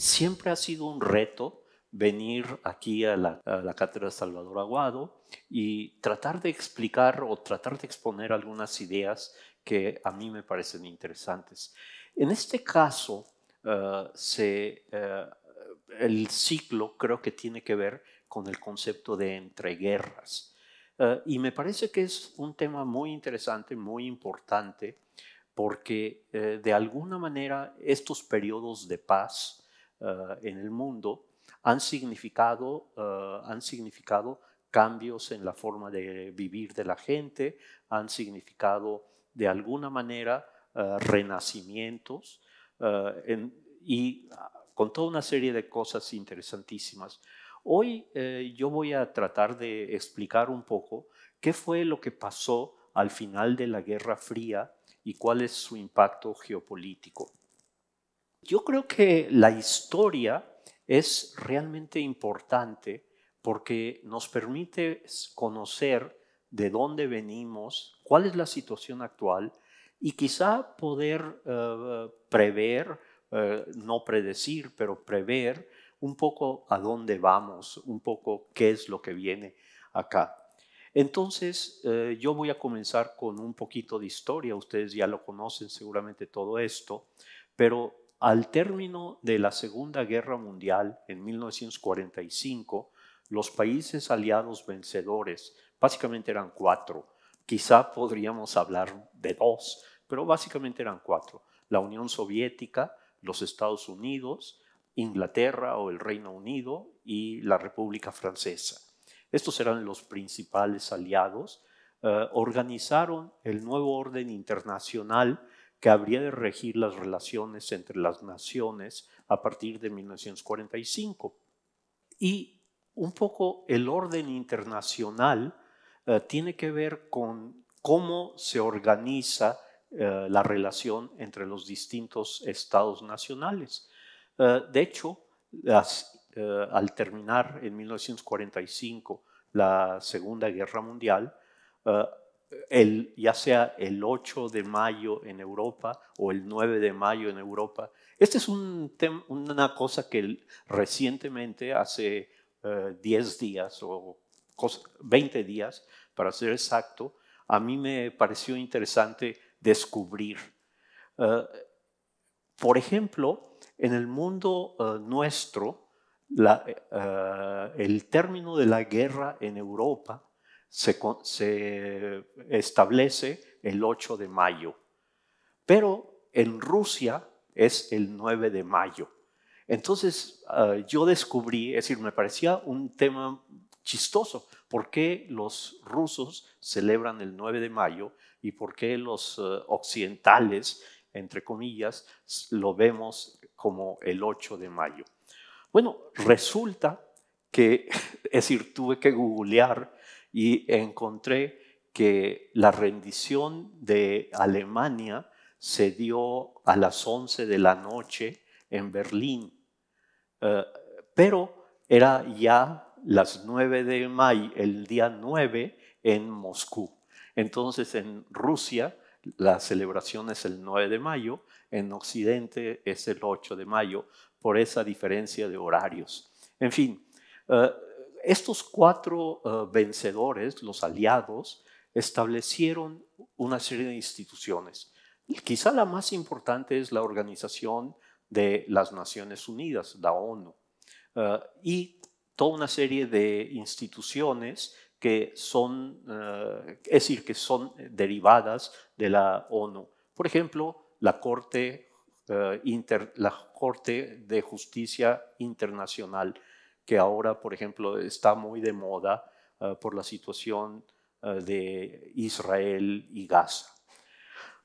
Siempre ha sido un reto venir aquí a la, a la Cátedra Salvador Aguado y tratar de explicar o tratar de exponer algunas ideas que a mí me parecen interesantes. En este caso, eh, eh, el ciclo creo que tiene que ver con el concepto de entreguerras. Eh, y me parece que es un tema muy interesante, muy importante, porque de alguna manera estos periodos de paz eh, en el mundo han significado, eh, han significado cambios en la forma de vivir de la gente, han significado de alguna manera eh, renacimientos y ah, con toda una serie de cosas interesantísimas. Hoy yo voy a tratar de explicar un poco qué fue lo que pasó al final de la Guerra Fría y cuál es su impacto geopolítico. Yo creo que la historia es realmente importante porque nos permite conocer de dónde venimos, cuál es la situación actual y quizá poder eh, prever, eh, no predecir, pero prever un poco a dónde vamos, un poco qué es lo que viene acá. Entonces, eh, yo voy a comenzar con un poquito de historia. Ustedes ya lo conocen seguramente todo esto, pero al término de la Segunda Guerra Mundial, en 1945, los países aliados vencedores, básicamente eran cuatro, quizá podríamos hablar de dos, pero básicamente eran cuatro, la Unión Soviética, los Estados Unidos, Inglaterra o el Reino Unido y la República Francesa. Estos eran los principales aliados. Eh, organizaron el nuevo orden internacional que habría de regir las relaciones entre las naciones a partir de 1945. Y un poco el orden internacional eh, tiene que ver con cómo se organiza eh, la relación entre los distintos estados nacionales. Eh, de hecho, al terminar en 1945 la Segunda Guerra Mundial, el, ya sea el 8 de mayo en Europa o el 9 de mayo en Europa. Esta es una cosa que recientemente, hace 10 eh, días o 20 días, para ser exacto, a mí me pareció interesante descubrir. Eh, por ejemplo, en el mundo eh, nuestro, el término de la guerra en Europa se, establece el 8 de mayo, pero en Rusia es el 9 de mayo. Entonces ah, yo descubrí, es decir, me parecía un tema chistoso, por qué los rusos celebran el 9 de mayo y por qué los ah, occidentales, entre comillas, lo vemos como el 8 de mayo. Bueno, resulta que, es decir, tuve que googlear y encontré que la rendición de Alemania se dio a las 11 de la noche en Berlín, eh, pero era ya las 9 de mayo, el día 9 en Moscú. Entonces en Rusia la celebración es el 9 de mayo, en Occidente es el 8 de mayo, por esa diferencia de horarios. En fin, eh, estos cuatro eh, vencedores, los aliados, establecieron una serie de instituciones. Y quizá la más importante es la Organización de las Naciones Unidas, la ONU, eh, y toda una serie de instituciones que son, eh, es decir, que son derivadas de la ONU. Por ejemplo, la Corte de Justicia Internacional, que ahora, por ejemplo, está muy de moda eh, por la situación eh, de Israel y Gaza.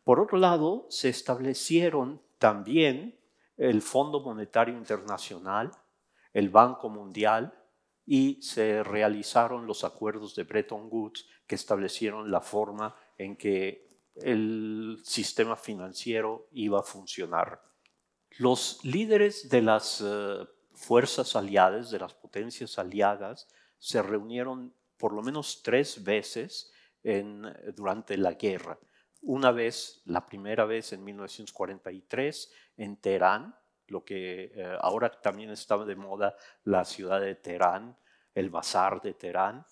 Por otro lado, se establecieron también el Fondo Monetario Internacional, el Banco Mundial y se realizaron los acuerdos de Bretton Woods que establecieron la forma en que el sistema financiero iba a funcionar. Los líderes de las eh, fuerzas aliadas, de las potencias aliadas, se reunieron por lo menos tres veces eh, durante la guerra. Una vez, la primera vez en 1943, en Teherán, lo que eh, ahora también estaba de moda la ciudad de Teherán, el bazar de Teherán.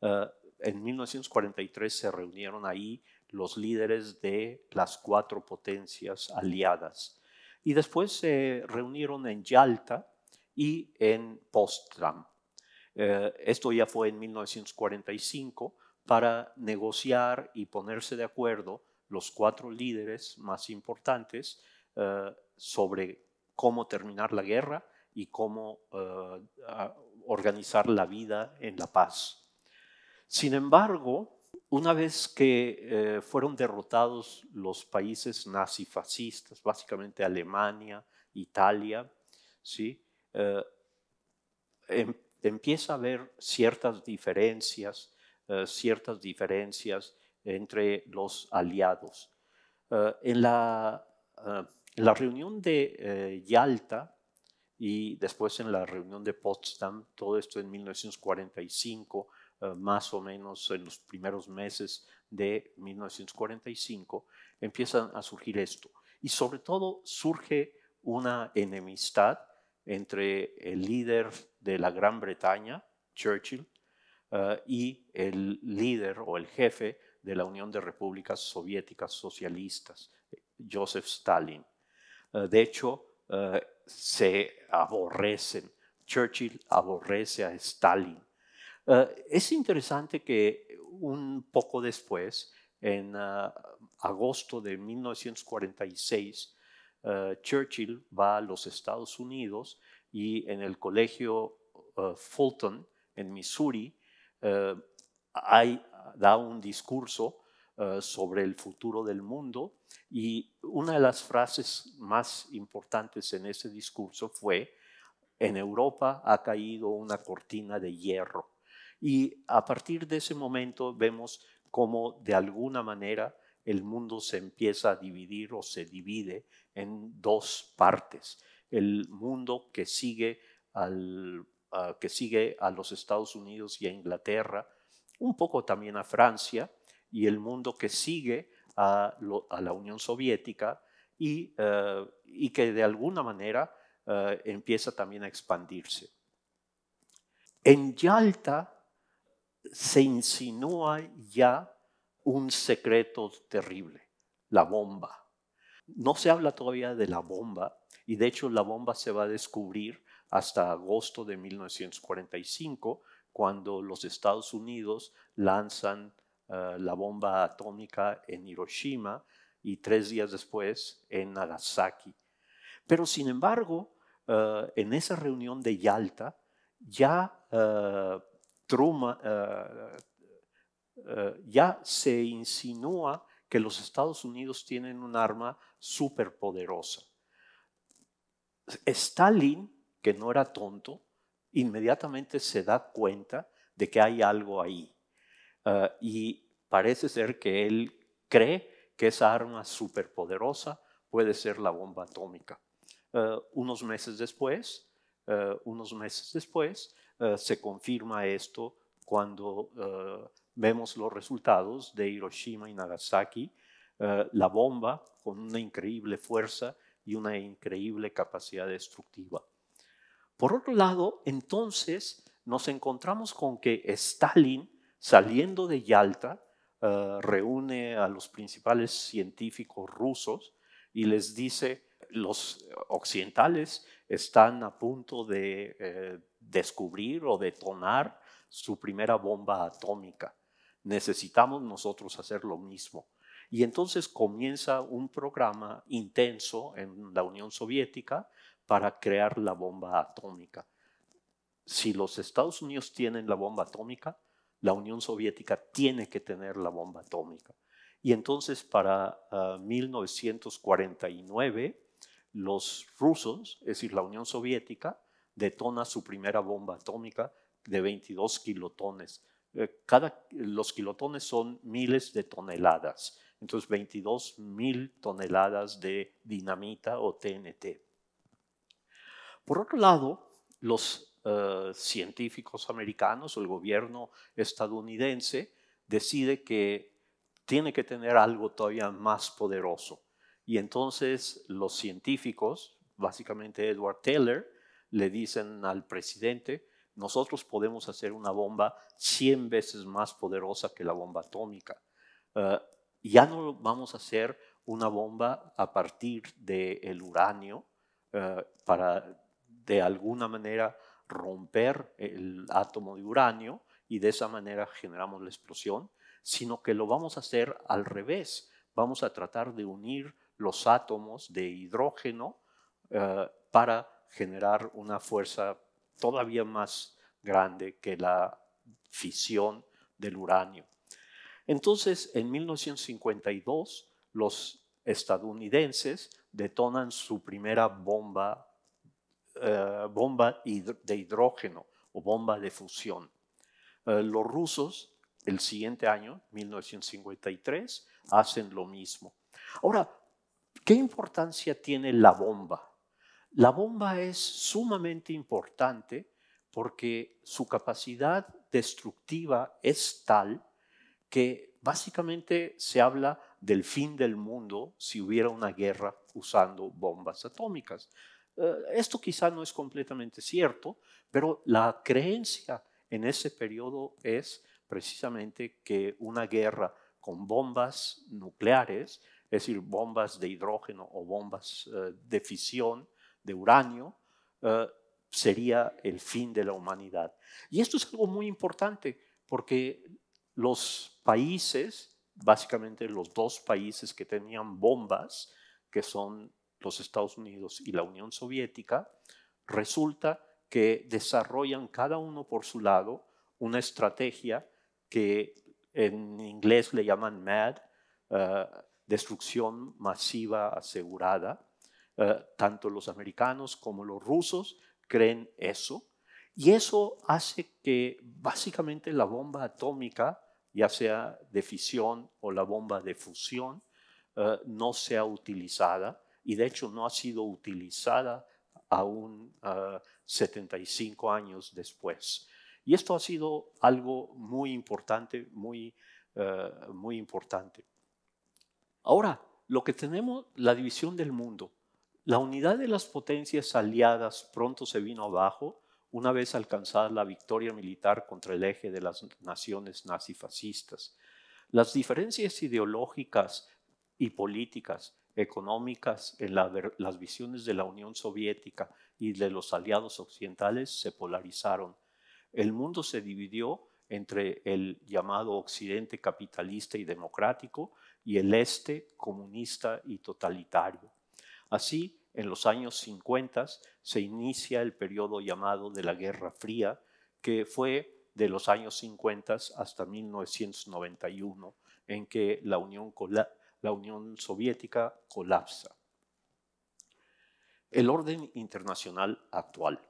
Eh, en 1943 se reunieron ahí los líderes de las cuatro potencias aliadas. Y después se reunieron en Yalta y en Potsdam. Eh, esto ya fue en 1945 para negociar y ponerse de acuerdo los cuatro líderes más importantes eh, sobre cómo terminar la guerra y cómo eh, organizar la vida en la paz. Sin embargo, una vez que fueron derrotados los países nazifascistas, básicamente Alemania, Italia, ¿sí? Eh, em, empieza a haber ciertas diferencias, eh, ciertas diferencias entre los aliados. Eh, en, la, la, reunión de Yalta y después en la reunión de Potsdam, todo esto en 1945, más o menos en los primeros meses de 1945, empiezan a surgir esto. Y sobre todo surge una enemistad entre el líder de la Gran Bretaña, Churchill, eh, y el líder o el jefe de la Unión de Repúblicas Soviéticas Socialistas, Joseph Stalin. Eh, de hecho, eh, se aborrecen. Churchill aborrece a Stalin. es interesante que un poco después, en agosto de 1946, eh, Churchill va a los Estados Unidos y en el colegio eh, Fulton, en Missouri, eh, da un discurso sobre el futuro del mundo y una de las frases más importantes en ese discurso fue, en Europa ha caído una cortina de hierro. Y a partir de ese momento vemos cómo de alguna manera el mundo se empieza a dividir o se divide en dos partes. El mundo que sigue, al, que sigue a los Estados Unidos y a Inglaterra, un poco también a Francia, y el mundo que sigue a, la Unión Soviética eh, y, que de alguna manera eh, empieza también a expandirse. En Yalta se insinúa ya un secreto terrible, la bomba. No se habla todavía de la bomba y de hecho la bomba se va a descubrir hasta agosto de 1945, cuando los Estados Unidos lanzan eh, la bomba atómica en Hiroshima y tres días después en Nagasaki. Pero sin embargo, eh, en esa reunión de Yalta, ya eh, Truman, eh, ya se insinúa que los Estados Unidos tienen un arma superpoderosa. Stalin, que no era tonto, inmediatamente se da cuenta de que hay algo ahí. Eh, y parece ser que él cree que esa arma superpoderosa puede ser la bomba atómica. Eh, unos meses después, unos meses después, se confirma esto cuando vemos los resultados de Hiroshima y Nagasaki, eh, la bomba con una increíble fuerza y una increíble capacidad destructiva. Por otro lado, entonces nos encontramos con que Stalin, saliendo de Yalta, eh, reúne a los principales científicos rusos y les dice, los occidentales están a punto de eh, descubrir o detonar su primera bomba atómica necesitamos nosotros hacer lo mismo. Y entonces comienza un programa intenso en la Unión Soviética para crear la bomba atómica. Si los Estados Unidos tienen la bomba atómica, la Unión Soviética tiene que tener la bomba atómica. Y entonces para 1949, ah, los rusos, es decir, la Unión Soviética, detona su primera bomba atómica de 22 kilotones eh, los kilotones son miles de toneladas, entonces 22 mil toneladas de dinamita o TNT. Por otro lado, los eh, científicos americanos o el gobierno estadounidense decide que tiene que tener algo todavía más poderoso. Y entonces los científicos, básicamente Edward Taylor, le dicen al presidente, nosotros podemos hacer una bomba 100 veces más poderosa que la bomba atómica. Eh, ya no vamos a hacer una bomba a partir del uranio eh, para de alguna manera romper el átomo de uranio y de esa manera generamos la explosión, sino que lo vamos a hacer al revés. Vamos a tratar de unir los átomos de hidrógeno eh, para generar una fuerza todavía más grande que la fisión del uranio. Entonces, en 1952, los estadounidenses detonan su primera bomba, eh, bomba de hidrógeno o bomba de fusión. Eh, los rusos, el siguiente año, 1953, hacen lo mismo. Ahora, ¿qué importancia tiene la bomba? La bomba es sumamente importante porque su capacidad destructiva es tal que básicamente se habla del fin del mundo si hubiera una guerra usando bombas atómicas. Eh, esto quizá no es completamente cierto, pero la creencia en ese periodo es precisamente que una guerra con bombas nucleares, es decir, bombas de hidrógeno o bombas eh, de fisión, de uranio, eh, sería el fin de la humanidad. Y esto es algo muy importante porque los países, básicamente los dos países que tenían bombas, que son los Estados Unidos y la Unión Soviética, resulta que desarrollan cada uno por su lado una estrategia que en inglés le llaman MAD, eh, destrucción masiva asegurada, eh, tanto los americanos como los rusos creen eso. Y eso hace que básicamente la bomba atómica, ya sea de fisión o la bomba de fusión, eh, no sea utilizada y de hecho no ha sido utilizada aún 75 eh, años después. Y esto ha sido algo muy importante, muy, muy importante. Ahora, lo que tenemos, la división del mundo. La unidad de las potencias aliadas pronto se vino abajo una vez alcanzada la victoria militar contra el eje de las naciones nazifascistas. Las diferencias ideológicas y políticas, económicas en las visiones de la Unión Soviética y de los aliados occidentales se polarizaron. El mundo se dividió entre el llamado occidente capitalista y democrático y el este comunista y totalitario. Así, en los años 50 se inicia el periodo llamado de la Guerra Fría, que fue de los años 50 hasta 1991, en que la Unión, la Unión Soviética colapsa. El orden internacional actual.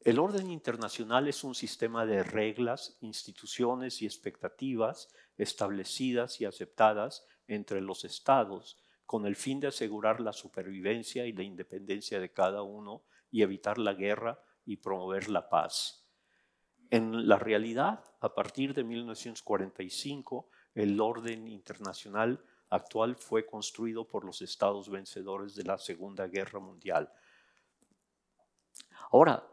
El orden internacional es un sistema de reglas, instituciones y expectativas establecidas y aceptadas entre los estados con el fin de asegurar la supervivencia y la independencia de cada uno y evitar la guerra y promover la paz. En la realidad, a partir de 1945, el orden internacional actual fue construido por los estados vencedores de la Segunda Guerra Mundial. Ahora,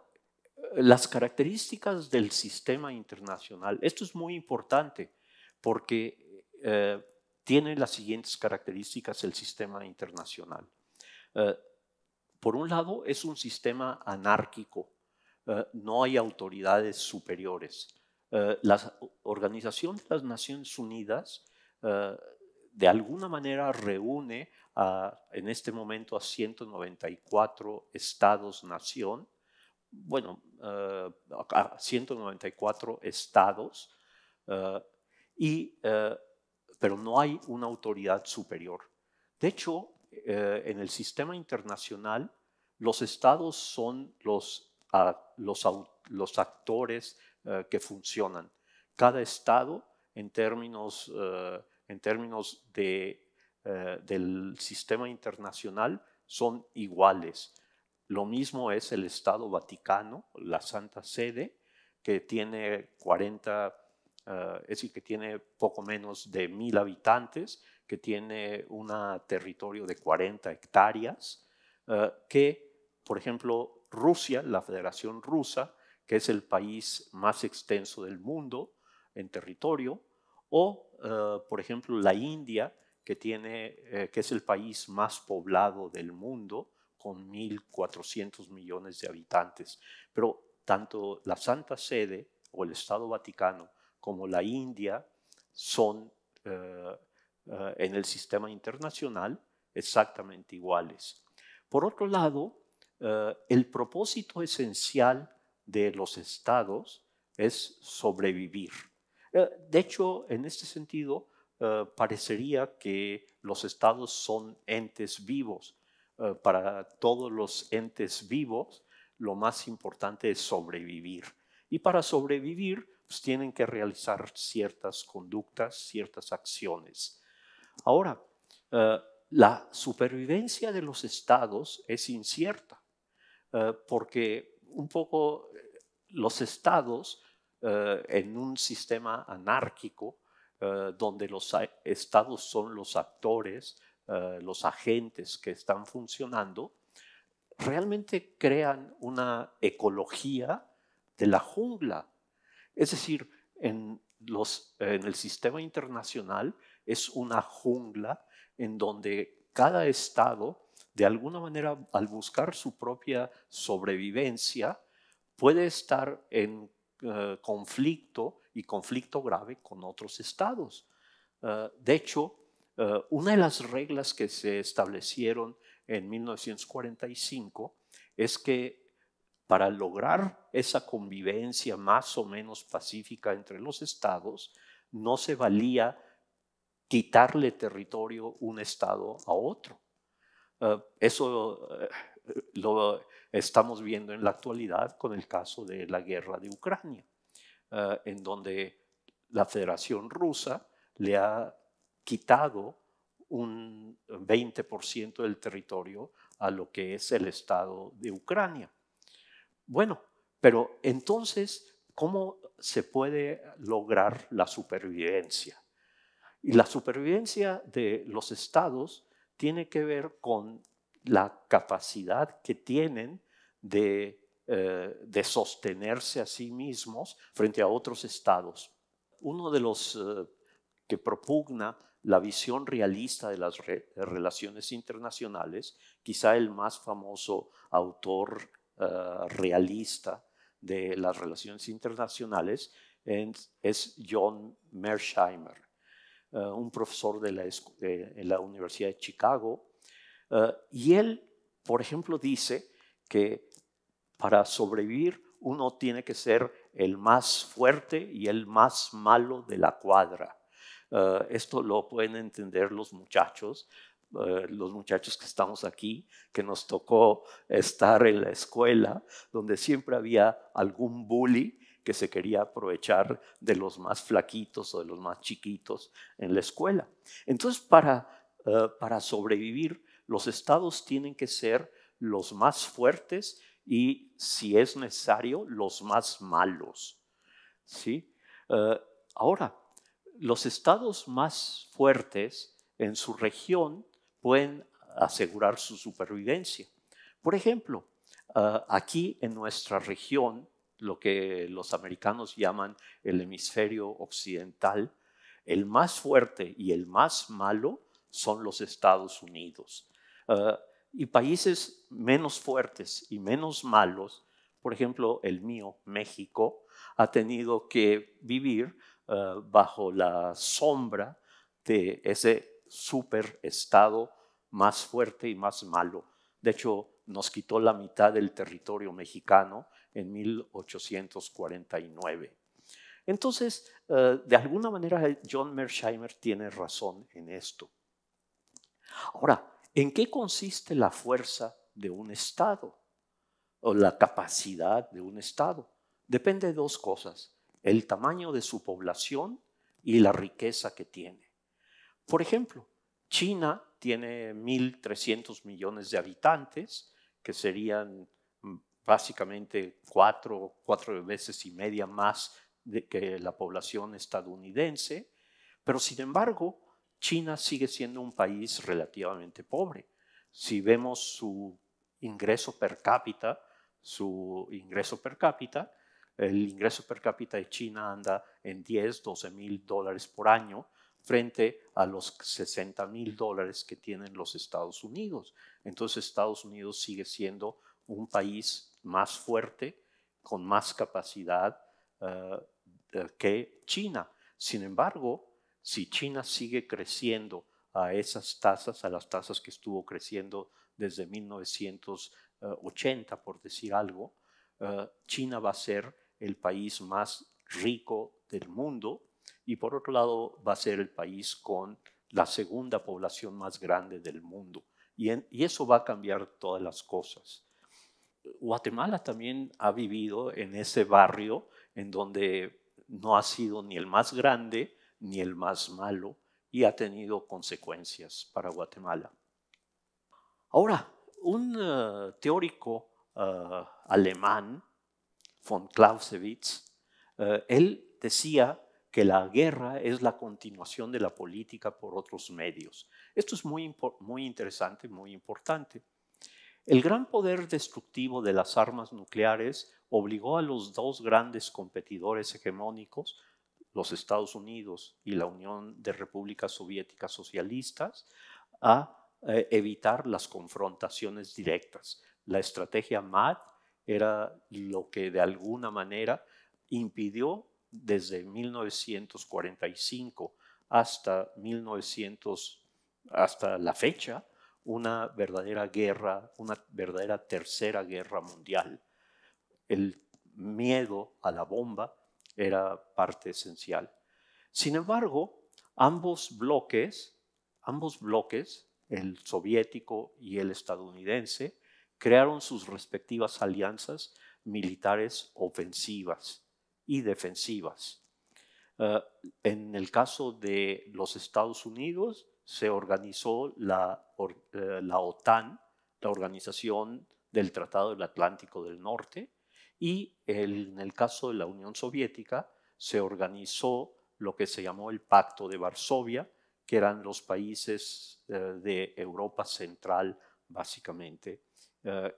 las características del sistema internacional, esto es muy importante porque eh, tiene las siguientes características el sistema internacional. Eh, por un lado, es un sistema anárquico, eh, no hay autoridades superiores. Eh, la Organización de las Naciones Unidas de alguna manera reúne en este momento a 194 estados-nación, bueno, a 194 estados, y pero no hay una autoridad superior. De hecho, eh, en el sistema internacional, los estados son los, ah, actores eh, que funcionan. Cada estado, en términos, eh, en términos del sistema internacional, son iguales. Lo mismo es el Estado Vaticano, la Santa Sede, que tiene 40 Ah, es decir, que tiene poco menos de mil habitantes, que tiene un territorio de 40 hectáreas, ah, que, por ejemplo, Rusia, la Federación Rusa, que es el país más extenso del mundo en territorio, o, ah, por ejemplo, la India, que, eh, que es el país más poblado del mundo, con 1.400 millones de habitantes. Pero tanto la Santa Sede o el Estado Vaticano, como la India son eh, eh, en el sistema internacional exactamente iguales. Por otro lado, eh, el propósito esencial de los estados es sobrevivir. de hecho, en este sentido, parecería que los estados son entes vivos. para todos los entes vivos, lo más importante es sobrevivir. Y para sobrevivir pues, tienen que realizar ciertas conductas, ciertas acciones. Ahora, eh, la supervivencia de los estados es incierta, eh, porque un poco eh, los estados en un sistema anárquico, donde los estados son los actores, los agentes que están funcionando, realmente crean una ecología de la jungla, es decir, en, el sistema internacional es una jungla en donde cada Estado, de alguna manera, al buscar su propia sobrevivencia, puede estar en eh, conflicto y conflicto grave con otros estados. Eh, de hecho, eh, una de las reglas que se establecieron en 1945 es que para lograr esa convivencia más o menos pacífica entre los estados, no se valía quitarle territorio un estado a otro. Eh, eso eh, lo estamos viendo en la actualidad con el caso de la guerra de Ucrania, eh, en donde la Federación Rusa le ha quitado un 20% del territorio a lo que es el Estado de Ucrania. Bueno, pero entonces, ¿cómo se puede lograr la supervivencia? Y la supervivencia de los estados tiene que ver con la capacidad que tienen de, eh, sostenerse a sí mismos frente a otros estados. Uno de los eh, que propugna la visión realista de las relaciones internacionales, quizá el más famoso autor eh, realista de las relaciones internacionales es John Mersheimer, eh, un profesor de la, en la Universidad de Chicago. Eh, y él, por ejemplo, dice que para sobrevivir uno tiene que ser el más fuerte y el más malo de la cuadra. esto lo pueden entender los muchachos eh, los muchachos que estamos aquí, que nos tocó estar en la escuela, donde siempre había algún bully que se quería aprovechar de los más flaquitos o de los más chiquitos en la escuela. Entonces, para, eh, sobrevivir, los estados tienen que ser los más fuertes y, si es necesario, los más malos. ¿Sí? Eh, ahora, los estados más fuertes en su región pueden asegurar su supervivencia. Por ejemplo, ah, aquí en nuestra región, lo que los americanos llaman el hemisferio occidental, el más fuerte y el más malo son los Estados Unidos. Ah, y países menos fuertes y menos malos, por ejemplo, el mío, México, ha tenido que vivir ah, bajo la sombra de ese super estado más fuerte y más malo. De hecho, nos quitó la mitad del territorio mexicano en 1849. Entonces, eh, de alguna manera, John Mersheimer tiene razón en esto. Ahora, ¿en qué consiste la fuerza de un Estado o la capacidad de un Estado? Depende de dos cosas, el tamaño de su población y la riqueza que tiene. Por ejemplo, China tiene 1.300 millones de habitantes, que serían mm, básicamente cuatro, cuatro veces y media más de que la población estadounidense, pero sin embargo, China sigue siendo un país relativamente pobre. Si vemos su ingreso per cápita, su ingreso per cápita, el ingreso per cápita de China anda en 10, 12 mil dólares por año, frente a los 60 mil dólares que tienen los Estados Unidos. Entonces Estados Unidos sigue siendo un país más fuerte, con más capacidad eh, eh, que China. Sin embargo, si China sigue creciendo a esas tasas, a las tasas que estuvo creciendo desde 1980, por decir algo, eh, China va a ser el país más rico del mundo y por otro lado va a ser el país con la segunda población más grande del mundo. Y, eso va a cambiar todas las cosas. Guatemala también ha vivido en ese barrio en donde no ha sido ni el más grande ni el más malo y ha tenido consecuencias para Guatemala. Ahora, un eh, teórico eh, alemán, von Clausewitz, eh, él decía que la guerra es la continuación de la política por otros medios. Esto es muy, muy interesante, muy importante. El gran poder destructivo de las armas nucleares obligó a los dos grandes competidores hegemónicos, los Estados Unidos y la Unión de Repúblicas Soviéticas Socialistas, a eh, evitar las confrontaciones directas. La estrategia MAD era lo que de alguna manera impidió desde 1945 hasta, 1900, hasta la fecha, una verdadera guerra, una verdadera tercera guerra mundial. El miedo a la bomba era parte esencial. Sin embargo, ambos bloques, ambos bloques, el soviético y el estadounidense, crearon sus respectivas alianzas militares ofensivas y defensivas. Eh, en el caso de los Estados Unidos, se organizó eh, la, OTAN, la Organización del Tratado del Atlántico del Norte, y en el caso de la Unión Soviética, se organizó lo que se llamó el Pacto de Varsovia, que eran los países eh, de Europa Central, básicamente,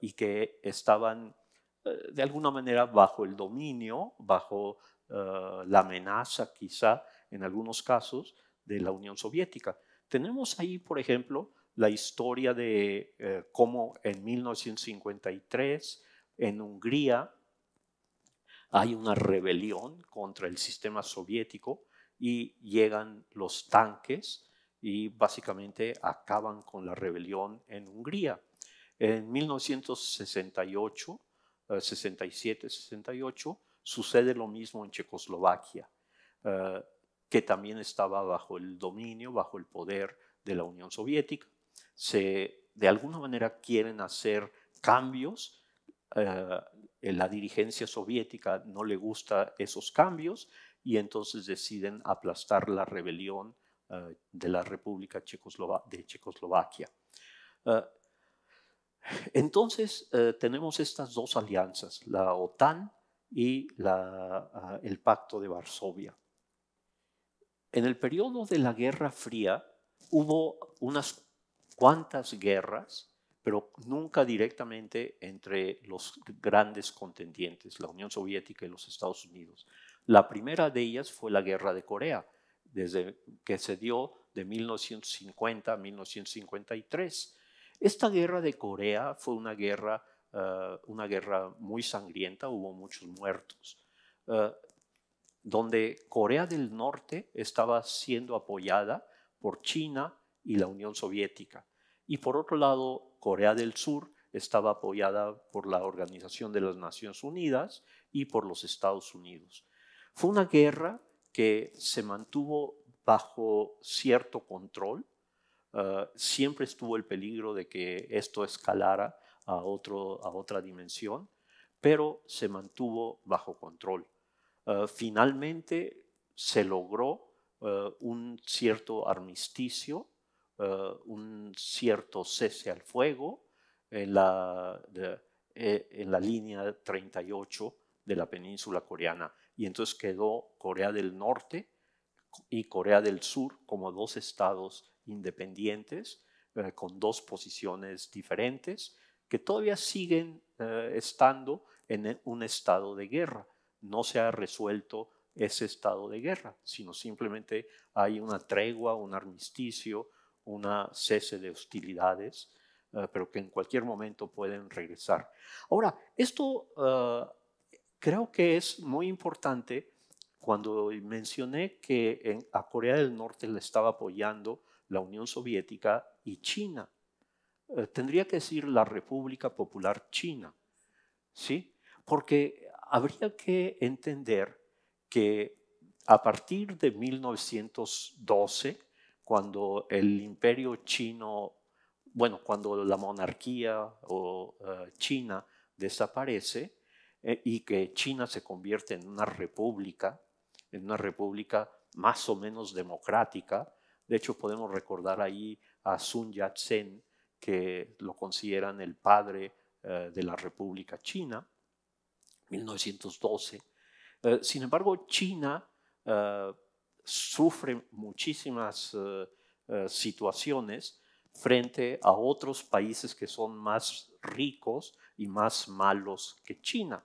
y que estaban eh, de alguna manera bajo el dominio, bajo eh, la amenaza quizá en algunos casos de la Unión Soviética. Tenemos ahí, por ejemplo, la historia de eh, cómo en 1953 en Hungría hay una rebelión contra el sistema soviético y llegan los tanques y básicamente acaban con la rebelión en Hungría. En 1968 67-68, eh, sucede lo mismo en Checoslovaquia, eh, que también estaba bajo el dominio, bajo el poder de la Unión Soviética. Se, de alguna manera quieren hacer cambios. Eh, la dirigencia soviética no le gusta esos cambios y entonces deciden aplastar la rebelión de la República checoslova de Checoslovaquia. Entonces eh, tenemos estas dos alianzas, la OTAN y ah, el Pacto de Varsovia. En el periodo de la Guerra Fría hubo unas cuantas guerras, pero nunca directamente entre los grandes contendientes, la Unión Soviética y los Estados Unidos. La primera de ellas fue la Guerra de Corea, desde que se dio de 1950 a 1953 esta guerra de Corea fue una guerra, ah, una guerra muy sangrienta, hubo muchos muertos, ah, donde Corea del Norte estaba siendo apoyada por China y la Unión Soviética. Y por otro lado, Corea del Sur estaba apoyada por la Organización de las Naciones Unidas y por los Estados Unidos. Fue una guerra que se mantuvo bajo cierto control, Ah, siempre estuvo el peligro de que esto escalara a, otra dimensión, pero se mantuvo bajo control. Ah, finalmente se logró ah, un cierto armisticio, un cierto cese al fuego en la, eh, en la línea 38 de la península coreana. Y entonces quedó Corea del Norte y Corea del Sur como dos estados independientes, eh, con dos posiciones diferentes, que todavía siguen eh, estando en e, un estado de guerra. No se ha resuelto ese estado de guerra, sino simplemente hay una tregua, un armisticio, una cese de hostilidades, eh, pero que en cualquier momento pueden regresar. Ahora, esto creo que es muy importante cuando mencioné que a Corea del Norte le estaba apoyando la Unión Soviética y China. Eh, tendría que decir la República Popular China, ¿sí? Porque habría que entender que a partir de 1912, cuando el imperio chino, bueno, cuando la monarquía o, eh, china desaparece eh, y que China se convierte en una república, en una república más o menos democrática, de hecho, podemos recordar ahí a Sun Yat-sen, que lo consideran el padre eh, de la República China, 1912. Eh, sin embargo, China eh, sufre muchísimas situaciones frente a otros países que son más ricos y más malos que China.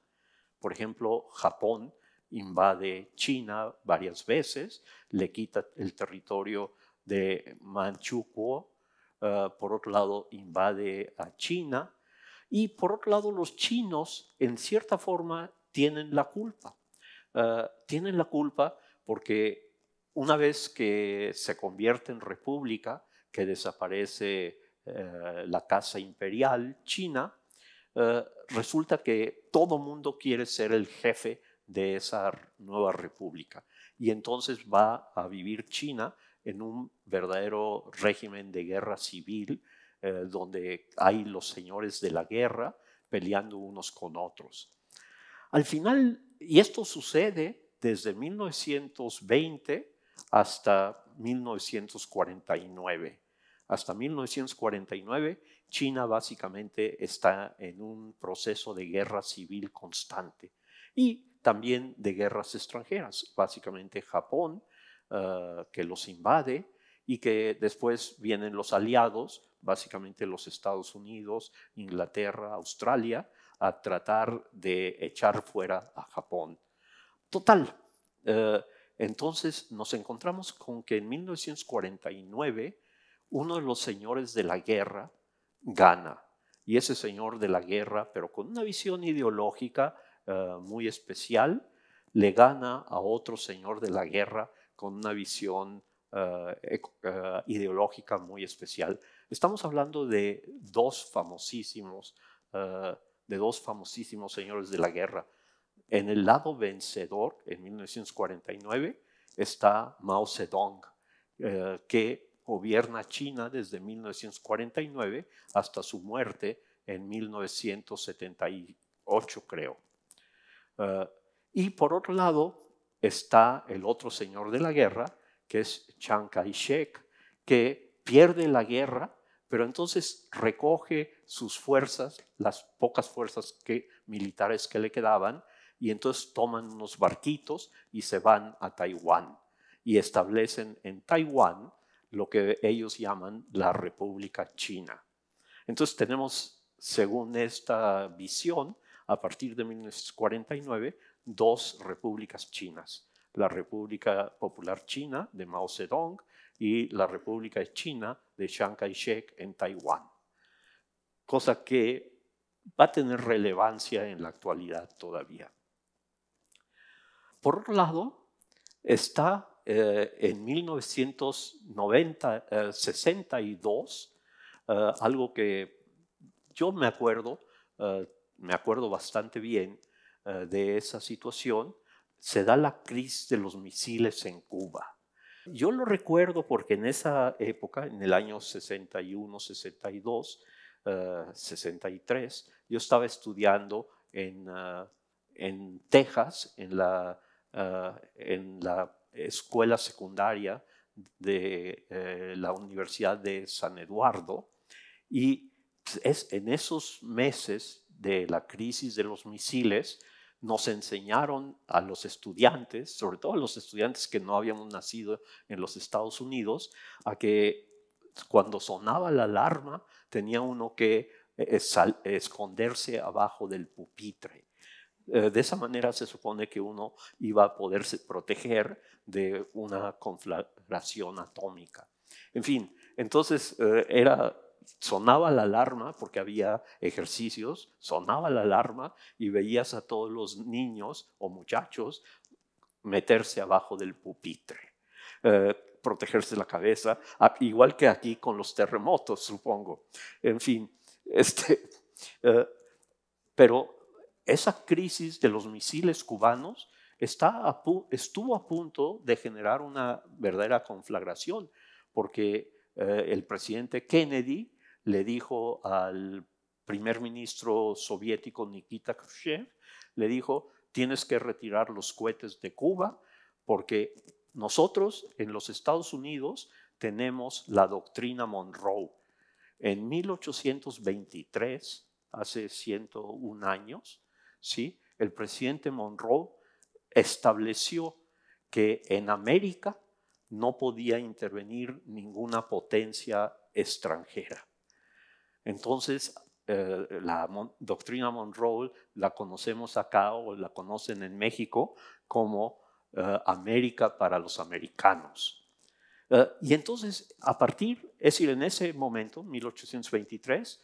Por ejemplo, Japón invade China varias veces, le quita el territorio de Manchukuo, eh, por otro lado invade a China y por otro lado los chinos en cierta forma tienen la culpa. Eh, tienen la culpa porque una vez que se convierte en república, que desaparece eh, la casa imperial china, resulta que todo mundo quiere ser el jefe de esa nueva república. Y entonces va a vivir China en un verdadero régimen de guerra civil, eh, donde hay los señores de la guerra peleando unos con otros. Al final, y esto sucede desde 1920 hasta 1949. Hasta 1949, China básicamente está en un proceso de guerra civil constante y también de guerras extranjeras. Básicamente Japón Ah, que los invade y que después vienen los aliados, básicamente los Estados Unidos, Inglaterra, Australia, a tratar de echar fuera a Japón. Total. Eh, entonces nos encontramos con que en 1949 uno de los señores de la guerra gana. Y ese señor de la guerra, pero con una visión ideológica eh, muy especial, le gana a otro señor de la guerra con una visión eh, eh, ideológica muy especial. Estamos hablando de dos famosísimos, eh, de dos famosísimos señores de la guerra. En el lado vencedor, en 1949, está Mao Zedong, que gobierna China desde 1949 hasta su muerte en 1978, creo. y por otro lado, está el otro señor de la guerra, que es Chiang Kai-shek, que pierde la guerra, pero entonces recoge sus fuerzas, las pocas fuerzas militares que le quedaban, y entonces toman unos barquitos y se van a Taiwán y establecen en Taiwán lo que ellos llaman la República China. Entonces tenemos, según esta visión, a partir de 1949, dos repúblicas chinas, la República Popular China de Mao Zedong y la República China de Chiang Kai-shek en Taiwán, cosa que va a tener relevancia en la actualidad todavía. Por otro lado, está eh, en 1962, eh, eh, algo que yo me acuerdo, me acuerdo bastante bien, eh, de esa situación, se da la crisis de los misiles en Cuba. Yo lo recuerdo porque en esa época, en el año 61, 62, 63, yo estaba estudiando en, eh, en Texas, en la, eh, en la escuela secundaria de la Universidad de San Eduardo, y pues, es, en esos meses de la crisis de los misiles, nos enseñaron a los estudiantes, sobre todo a los estudiantes que no habían nacido en los Estados Unidos, a que cuando sonaba la alarma tenía uno que eh, esconderse abajo del pupitre. Eh, de esa manera se supone que uno iba a poderse proteger de una conflagración atómica. En fin, entonces eh, era sonaba la alarma, porque había ejercicios, sonaba la alarma y veías a todos los niños o muchachos meterse abajo del pupitre, eh, protegerse la cabeza, igual que aquí con los terremotos, supongo. En fin, este, eh, pero esa crisis de los misiles cubanos está estuvo a punto de generar una verdadera conflagración, porque eh, el presidente Kennedy le dijo al primer ministro soviético Nikita Khrushchev, le dijo, tienes que retirar los cohetes de Cuba porque nosotros en los Estados Unidos tenemos la doctrina Monroe. En 1823, hace 101 años, ¿sí? el presidente Monroe estableció que en América no podía intervenir ninguna potencia extranjera. Entonces, eh, la doctrina Monroe la conocemos acá o la conocen en México como eh, América para los americanos. Eh, y entonces, a partir, es decir, en ese momento, 1823,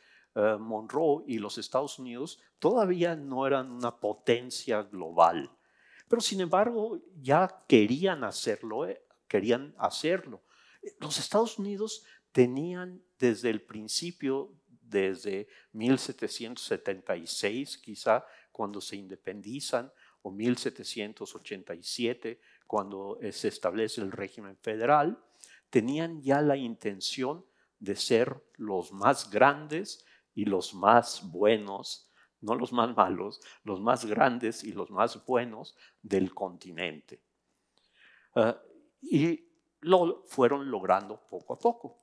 Monroe y los Estados Unidos todavía no eran una potencia global. Pero sin embargo, ya querían hacerlo querían hacerlo. Los Estados Unidos tenían desde el principio, desde 1776 quizá, cuando se independizan, o 1787, cuando eh, se establece el régimen federal, tenían ya la intención de ser los más grandes y los más buenos, no los más malos, los más grandes y los más buenos del continente. Ah, y lo fueron logrando poco a poco.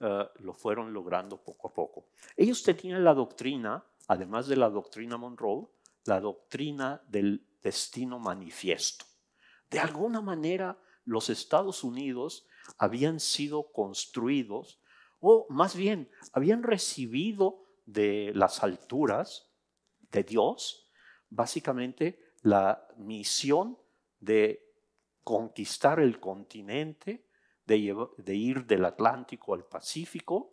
Eh, lo fueron logrando poco a poco. Ellos tenían la doctrina, además de la doctrina Monroe, la doctrina del destino manifiesto. De alguna manera, los Estados Unidos habían sido construidos, o más bien, habían recibido de las alturas de Dios, básicamente la misión de conquistar el continente, de, ir del Atlántico al Pacífico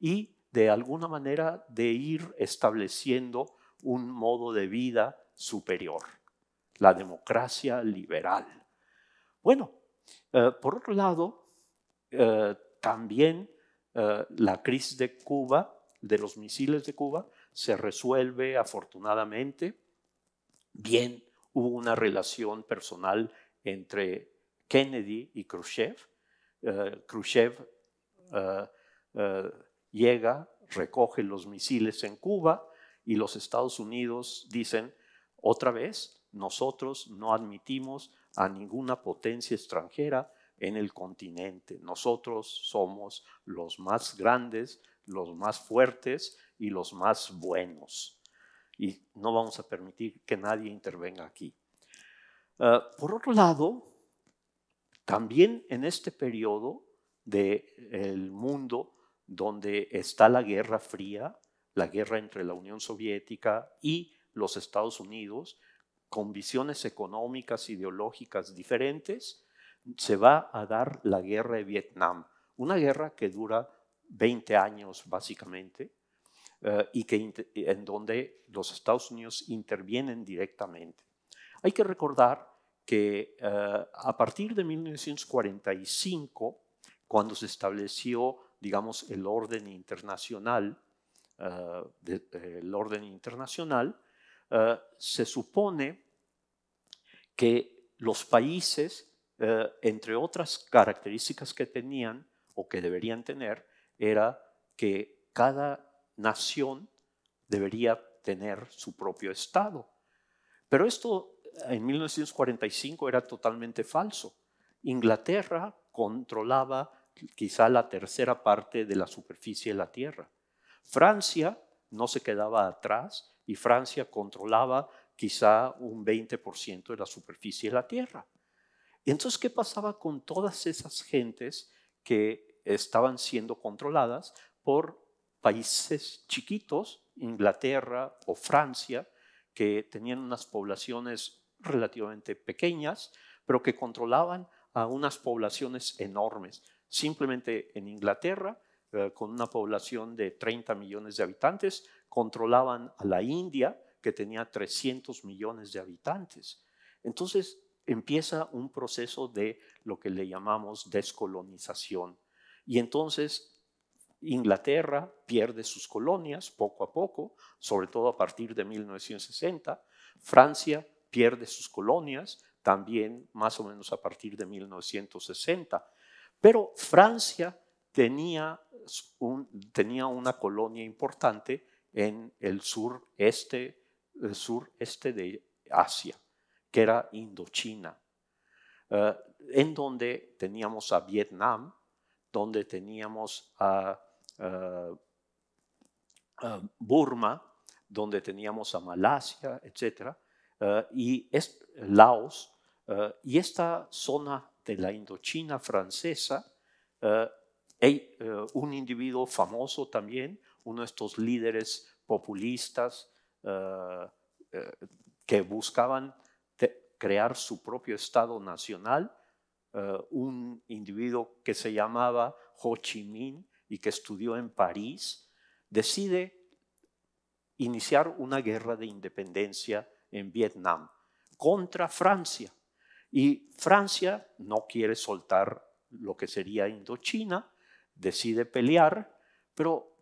y de alguna manera de ir estableciendo un modo de vida superior, la democracia liberal. Bueno, eh, por otro lado, eh, también eh, la crisis de Cuba, de los misiles de Cuba, se resuelve afortunadamente. Bien, hubo una relación personal entre Kennedy y Khrushchev. Eh, Khrushchev eh, eh, llega, recoge los misiles en Cuba y los Estados Unidos dicen otra vez, nosotros no admitimos a ninguna potencia extranjera en el continente. Nosotros somos los más grandes, los más fuertes y los más buenos. Y no vamos a permitir que nadie intervenga aquí. Ah, por otro lado, también en este periodo del mundo donde está la Guerra Fría, la guerra entre la Unión Soviética y los Estados Unidos, con visiones económicas, ideológicas diferentes, se va a dar la guerra de Vietnam, una guerra que dura 20 años básicamente ah, y en donde los Estados Unidos intervienen directamente. Hay que recordar que eh, a partir de 1945, cuando se estableció, digamos, el orden internacional, eh, el orden internacional, eh, se supone que los países, entre otras características que tenían o que deberían tener, era que cada nación debería tener su propio Estado. Pero esto en 1945 era totalmente falso. Inglaterra controlaba quizá la tercera parte de la superficie de la Tierra. Francia no se quedaba atrás y Francia controlaba quizá un 20% de la superficie de la Tierra. Entonces, ¿qué pasaba con todas esas gentes que estaban siendo controladas por países chiquitos, Inglaterra o Francia, que tenían unas poblaciones relativamente pequeñas, pero que controlaban a unas poblaciones enormes. Simplemente en Inglaterra, eh, con una población de 30 millones de habitantes, controlaban a la India, que tenía 300 millones de habitantes. Entonces empieza un proceso de lo que le llamamos descolonización. Y entonces Inglaterra pierde sus colonias poco a poco, sobre todo a partir de 1960. Francia pierde sus colonias, también más o menos a partir de 1960. Pero Francia tenía, tenía una colonia importante en el sureste, el de Asia, que era Indochina, eh, en donde teníamos a Vietnam, donde teníamos a, eh, a Burma, donde teníamos a Malasia, etcétera Ah, y es Laos, ah, y esta zona de la Indochina francesa, ah, hay un individuo famoso también, uno de estos líderes populistas que buscaban crear su propio Estado nacional, un individuo que se llamaba Ho Chi Minh y que estudió en París, decide iniciar una guerra de independencia en Vietnam contra Francia. Y Francia no quiere soltar lo que sería Indochina, decide pelear, pero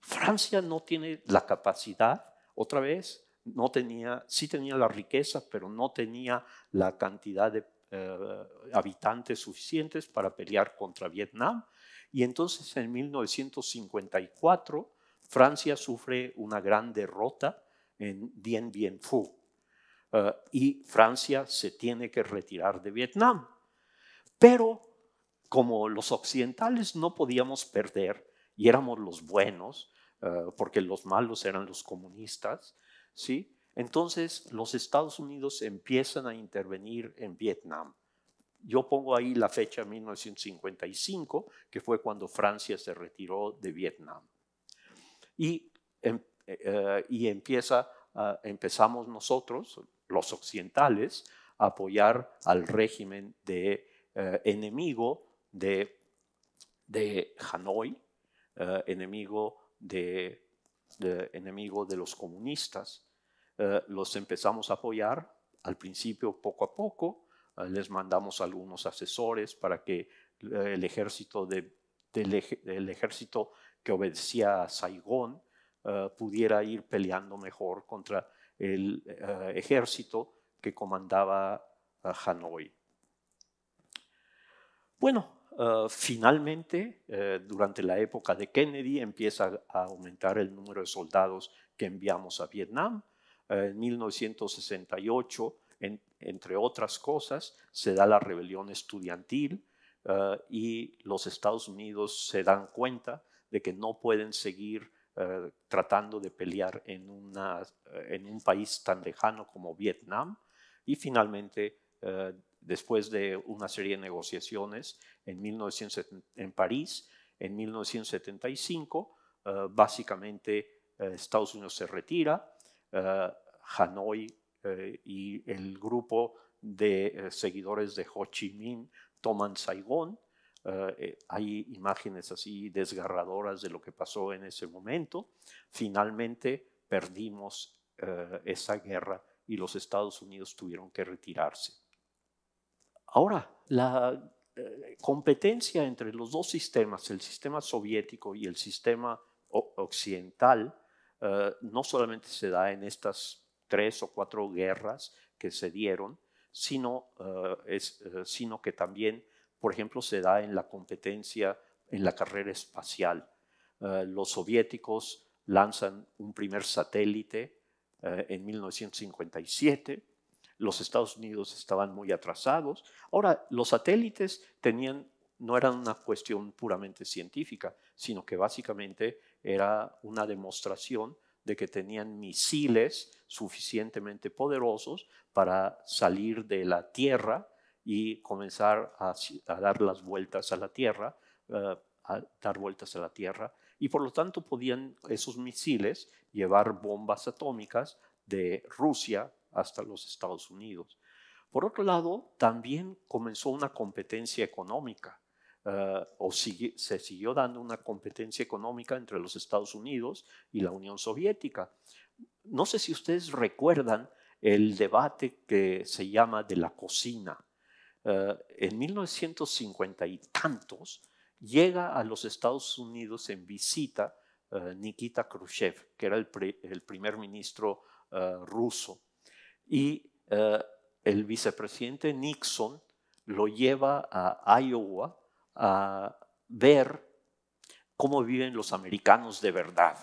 Francia no tiene la capacidad, otra vez, no tenía, sí tenía las riquezas, pero no tenía la cantidad de eh, habitantes suficientes para pelear contra Vietnam. Y entonces en 1954 Francia sufre una gran derrota en Dien Bien Phu. Eh, y Francia se tiene que retirar de Vietnam. Pero como los occidentales no podíamos perder y éramos los buenos, eh, porque los malos eran los comunistas, ¿sí? entonces los Estados Unidos empiezan a intervenir en Vietnam. Yo pongo ahí la fecha 1955, que fue cuando Francia se retiró de Vietnam. Y em, eh, eh, y empieza, ah, empezamos nosotros, los occidentales, a apoyar al régimen de eh, enemigo de, Hanoi, enemigo de, enemigo de los comunistas. los empezamos a apoyar al principio poco a poco, les mandamos algunos asesores para que el ejército, de, el ejército que obedecía a Saigón eh, pudiera ir peleando mejor contra el eh, ejército que comandaba eh, Hanoi. Bueno, finalmente, durante la época de Kennedy, empieza a aumentar el número de soldados que enviamos a Vietnam. en 1968, entre otras cosas, se da la rebelión estudiantil y los Estados Unidos se dan cuenta de que no pueden seguir eh, tratando de pelear en, una, eh, en un país tan lejano como Vietnam. Y finalmente, eh, después de una serie de negociaciones en, 1970, en París, en 1975, básicamente Estados Unidos se retira, Hanoi y el grupo de seguidores de Ho Chi Minh toman Saigón eh, eh, hay imágenes así desgarradoras de lo que pasó en ese momento. Finalmente perdimos eh, esa guerra y los Estados Unidos tuvieron que retirarse. Ahora, la competencia entre los dos sistemas, el sistema soviético y el sistema occidental, no solamente se da en estas tres o cuatro guerras que se dieron, sino, sino que también por ejemplo, se da en la competencia en la carrera espacial. Eh, los soviéticos lanzan un primer satélite eh, en 1957. Los Estados Unidos estaban muy atrasados. Ahora, los satélites tenían, no eran una cuestión puramente científica, sino que básicamente era una demostración de que tenían misiles suficientemente poderosos para salir de la Tierra y comenzar a, dar las vueltas a la Tierra, eh, a dar vueltas a la Tierra, y por lo tanto podían esos misiles llevar bombas atómicas de Rusia hasta los Estados Unidos. Por otro lado, también comenzó una competencia económica, eh, o se siguió dando una competencia económica entre los Estados Unidos y la Unión Soviética. No sé si ustedes recuerdan el debate que se llama de la cocina, eh, en 1950 y tantos, llega a los Estados Unidos en visita eh, Nikita Khrushchev, que era el, primer ministro eh, ruso. Y el vicepresidente Nixon lo lleva a Iowa a ver cómo viven los americanos de verdad,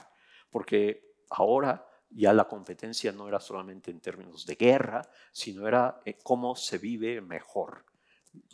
porque ahora ya la competencia no era solamente en términos de guerra, sino era cómo se vive mejor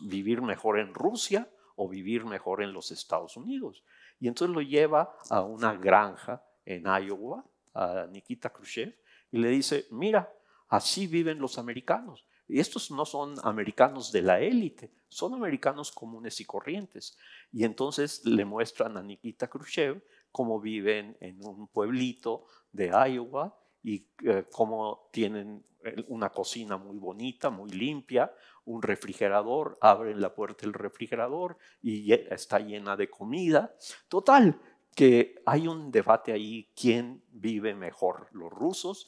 vivir mejor en Rusia o vivir mejor en los Estados Unidos. Y entonces lo lleva a una granja en Iowa, a Nikita Khrushchev, y le dice, mira, así viven los americanos. Y estos no son americanos de la élite, son americanos comunes y corrientes. Y entonces le muestran a Nikita Khrushchev cómo viven en un pueblito de Iowa y eh, cómo tienen eh, una cocina muy bonita, muy limpia, un refrigerador, abren la puerta del refrigerador y está llena de comida. Total, que hay un debate ahí, ¿quién vive mejor, los rusos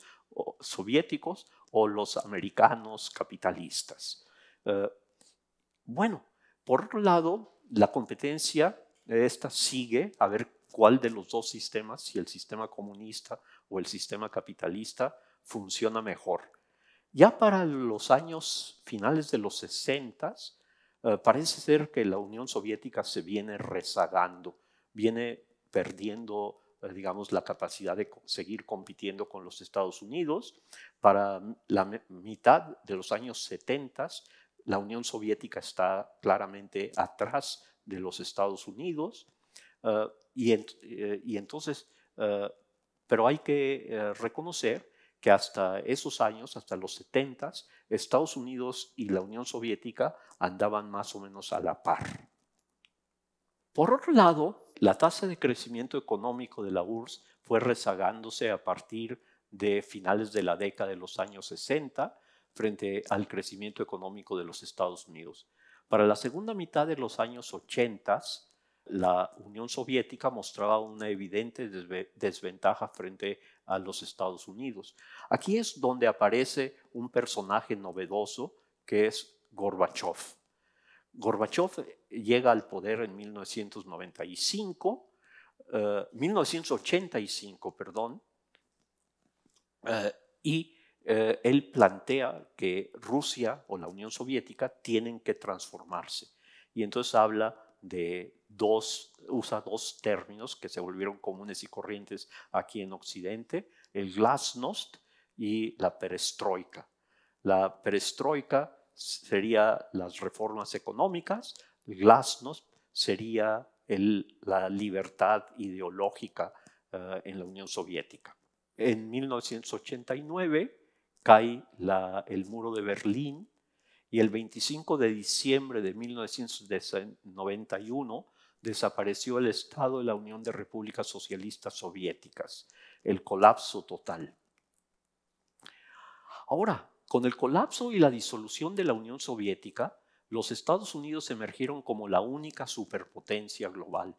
soviéticos o los americanos capitalistas? Eh, bueno, por otro lado, la competencia esta sigue a ver cuál de los dos sistemas, si el sistema comunista o el sistema capitalista funciona mejor. Ya para los años finales de los 60, eh, parece ser que la Unión Soviética se viene rezagando, viene perdiendo eh, digamos, la capacidad de seguir compitiendo con los Estados Unidos. Para la mitad de los años 70, la Unión Soviética está claramente atrás de los Estados Unidos. Eh, y, entonces pero hay que eh, reconocer que hasta esos años, hasta los 70, Estados Unidos y la Unión Soviética andaban más o menos a la par. Por otro lado, la tasa de crecimiento económico de la URSS fue rezagándose a partir de finales de la década de los años 60 frente al crecimiento económico de los Estados Unidos. Para la segunda mitad de los años 80, la Unión Soviética mostraba una evidente desventaja frente a los Estados Unidos. Aquí es donde aparece un personaje novedoso que es Gorbachev. Gorbachev eh, llega al poder en 1995, 1985, eh, perdón, eh, y él plantea que Rusia o la Unión Soviética tienen que transformarse. Y entonces habla de dos, usa dos términos que se volvieron comunes y corrientes aquí en Occidente, el glasnost y la perestroika. La perestroika sería las reformas económicas, el glasnost sería la libertad ideológica eh, en la Unión Soviética. En 1989 cae el muro de Berlín y el 25 de diciembre de 1991 desapareció el Estado de la Unión de Repúblicas Socialistas Soviéticas, el colapso total. Ahora, con el colapso y la disolución de la Unión Soviética, los Estados Unidos emergieron como la única superpotencia global.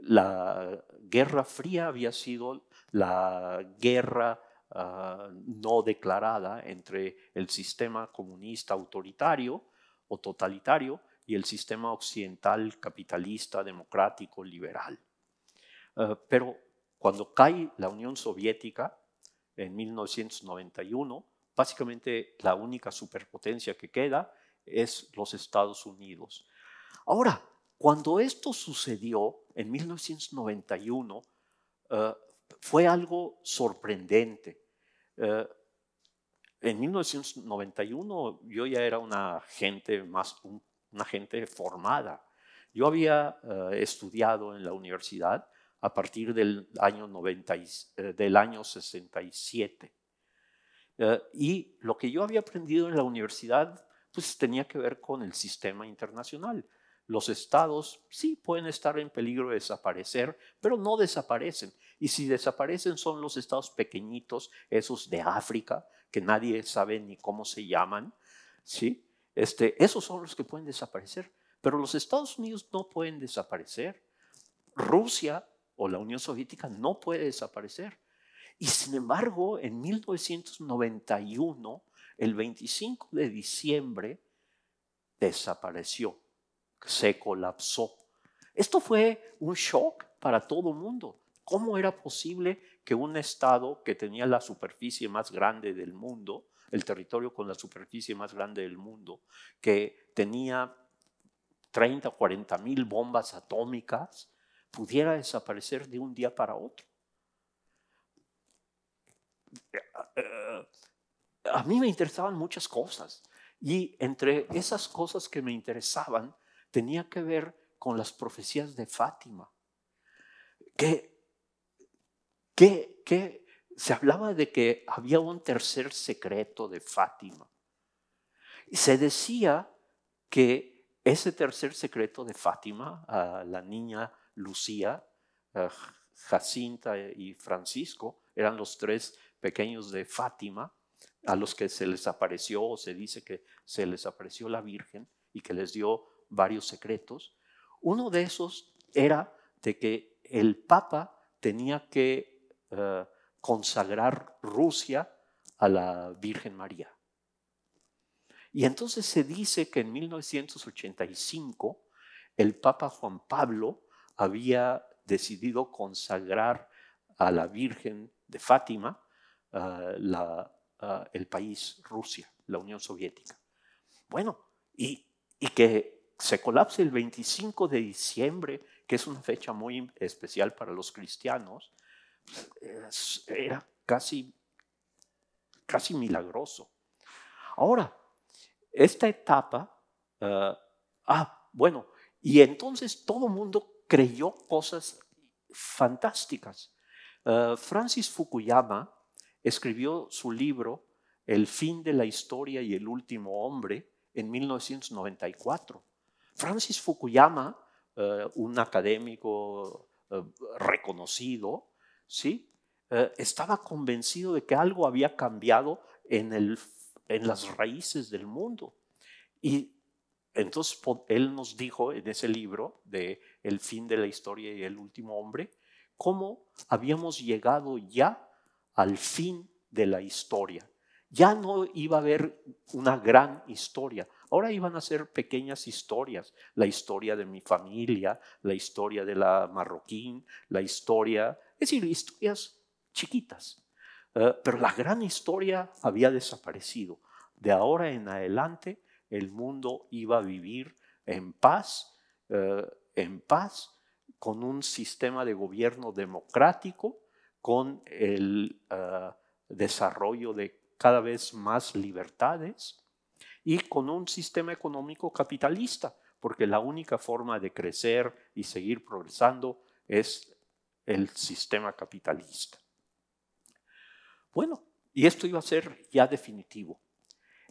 La Guerra Fría había sido la guerra Ah, no declarada entre el sistema comunista autoritario o totalitario y el sistema occidental capitalista, democrático, liberal. Ah, pero cuando cae la Unión Soviética en 1991, básicamente la única superpotencia que queda es los Estados Unidos. Ahora, cuando esto sucedió en 1991, ah, fue algo sorprendente, eh, en 1991 yo ya era una gente más, una gente formada. Yo había eh, estudiado en la universidad a partir del año, 90 eh, del año 67. y lo que yo había aprendido en la universidad pues tenía que ver con el sistema internacional los estados sí pueden estar en peligro de desaparecer, pero no desaparecen. Y si desaparecen son los estados pequeñitos, esos de África, que nadie sabe ni cómo se llaman, ¿sí? Este, esos son los que pueden desaparecer. Pero los Estados Unidos no pueden desaparecer. Rusia o la Unión Soviética no puede desaparecer. Y sin embargo, en 1991, el 25 de diciembre, desapareció se colapsó. Esto fue un shock para todo el mundo. ¿Cómo era posible que un estado que tenía la superficie más grande del mundo, el territorio con la superficie más grande del mundo, que tenía 30 o 40 mil bombas atómicas, pudiera desaparecer de un día para otro? A mí me interesaban muchas cosas y entre esas cosas que me interesaban tenía que ver con las profecías de Fátima. Que, se hablaba de que había un tercer secreto de Fátima. Y se decía que ese tercer secreto de Fátima, a la niña Lucía, Jacinta y Francisco, eran los tres pequeños de Fátima, a los que se les apareció o se dice que se les apareció la Virgen y que les dio varios secretos. Uno de esos era de que el Papa tenía que eh, consagrar Rusia a la Virgen María. Y entonces se dice que en 1985 el Papa Juan Pablo había decidido consagrar a la Virgen de Fátima eh, eh, el país Rusia, la Unión Soviética. Bueno, y que se colapsa el 25 de diciembre, que es una fecha muy especial para los cristianos, era casi, casi milagroso. Ahora, esta etapa, ah, ah bueno, y entonces todo el mundo creyó cosas fantásticas. Ah, Francis Fukuyama escribió su libro El fin de la historia y el último hombre en 1994. Francis Fukuyama, eh, un académico eh, reconocido, ¿sí? Eh, estaba convencido de que algo había cambiado en, en las raíces del mundo. Y entonces él nos dijo en ese libro de El fin de la historia y el último hombre, cómo habíamos llegado ya al fin de la historia. Ya no iba a haber una gran historia, Ahora iban a ser pequeñas historias, la historia de mi familia, la historia de la marroquín, la historia, es decir, historias chiquitas. Eh, pero la gran historia había desaparecido. De ahora en adelante el mundo iba a vivir en paz, eh, en paz, con un sistema de gobierno democrático, con el eh, desarrollo de cada vez más libertades y con un sistema económico capitalista, porque la única forma de crecer y seguir progresando es el sistema capitalista. Bueno, y esto iba a ser ya definitivo.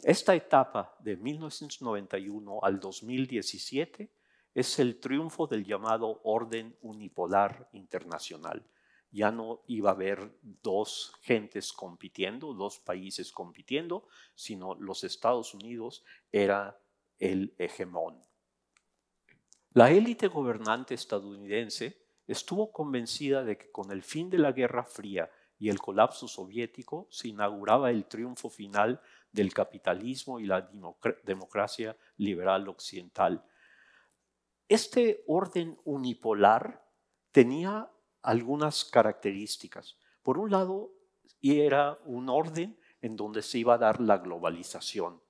Esta etapa de 1991 al 2017 es el triunfo del llamado orden unipolar internacional, ya no iba a haber dos gentes compitiendo, dos países compitiendo, sino los Estados Unidos era el hegemón. La élite gobernante estadounidense estuvo convencida de que con el fin de la Guerra Fría y el colapso soviético se inauguraba el triunfo final del capitalismo y la democracia liberal occidental. Este orden unipolar tenía algunas características. Por un lado, era un orden en donde se iba a dar la globalización.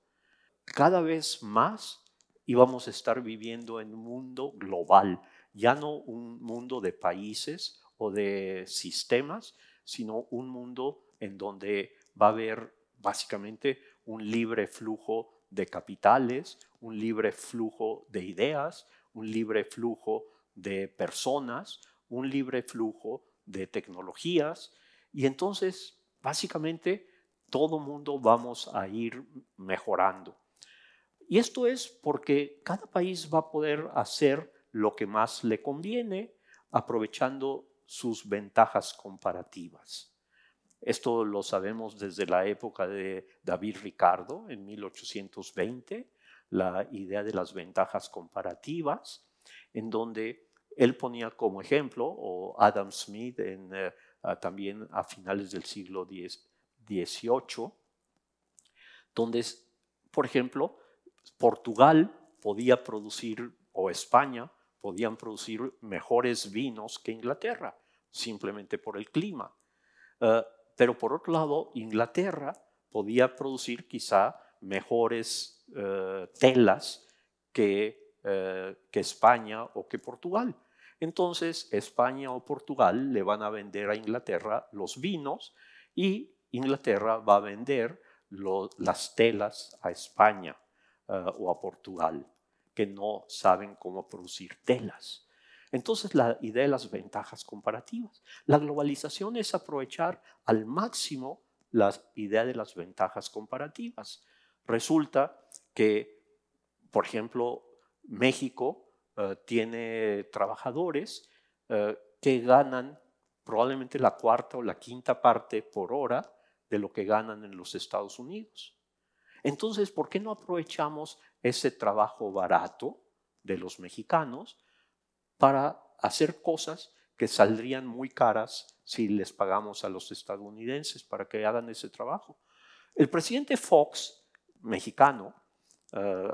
Cada vez más íbamos a estar viviendo en un mundo global, ya no un mundo de países o de sistemas, sino un mundo en donde va a haber básicamente un libre flujo de capitales, un libre flujo de ideas, un libre flujo de personas, un libre flujo de tecnologías y entonces básicamente todo mundo vamos a ir mejorando. Y esto es porque cada país va a poder hacer lo que más le conviene aprovechando sus ventajas comparativas. Esto lo sabemos desde la época de David Ricardo en 1820, la idea de las ventajas comparativas, en donde él ponía como ejemplo, o Adam Smith en, eh, ah, también a finales del siglo XVIII, donde, por ejemplo, Portugal podía producir, o España, podían producir mejores vinos que Inglaterra, simplemente por el clima. Ah, pero por otro lado, Inglaterra podía producir quizá mejores eh, telas que, eh, que España o que Portugal. Entonces España o Portugal le van a vender a Inglaterra los vinos y Inglaterra va a vender las telas a España eh, o a Portugal, que no saben cómo producir telas. Entonces, la idea de las ventajas comparativas. La globalización es aprovechar al máximo la idea de las ventajas comparativas. Resulta que, por ejemplo, México eh, tiene trabajadores eh, que ganan probablemente la cuarta o la quinta parte por hora de lo que ganan en los Estados Unidos. Entonces, ¿por qué no aprovechamos ese trabajo barato de los mexicanos para hacer cosas que saldrían muy caras si les pagamos a los estadounidenses para que hagan ese trabajo? El presidente Fox, mexicano, eh,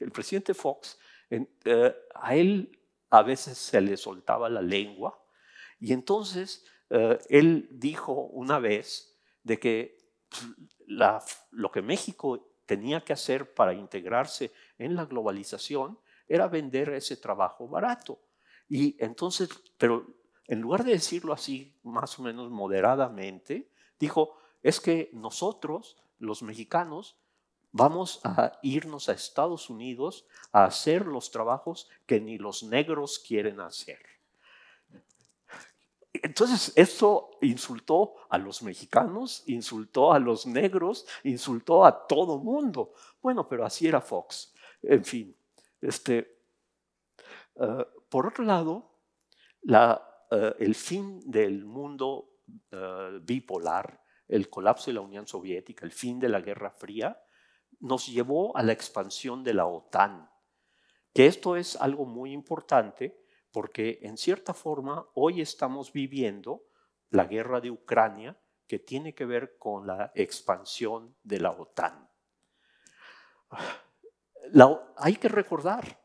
el presidente Fox eh, a él a veces se le soltaba la lengua y entonces eh, él dijo una vez de que pues, lo que México tenía que hacer para integrarse en la globalización era vender ese trabajo barato. Y entonces, pero en lugar de decirlo así más o menos moderadamente, dijo, es que nosotros, los mexicanos, Vamos a irnos a Estados Unidos a hacer los trabajos que ni los negros quieren hacer. Entonces, eso insultó a los mexicanos, insultó a los negros, insultó a todo mundo. Bueno, pero así era Fox. En fin, este, eh, por otro lado, eh, el fin del mundo eh, bipolar, el colapso de la Unión Soviética, el fin de la Guerra Fría, nos llevó a la expansión de la OTAN. Que esto es algo muy importante porque en cierta forma hoy estamos viviendo la guerra de Ucrania que tiene que ver con la expansión de la OTAN. hay que recordar,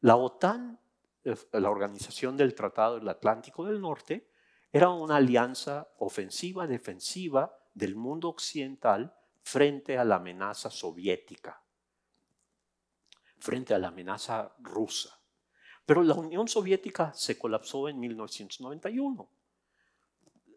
la OTAN, eh, la Organización del Tratado del Atlántico del Norte, era una alianza ofensiva-defensiva del mundo occidental frente a la amenaza soviética, frente a la amenaza rusa. Pero la Unión Soviética se colapsó en 1991.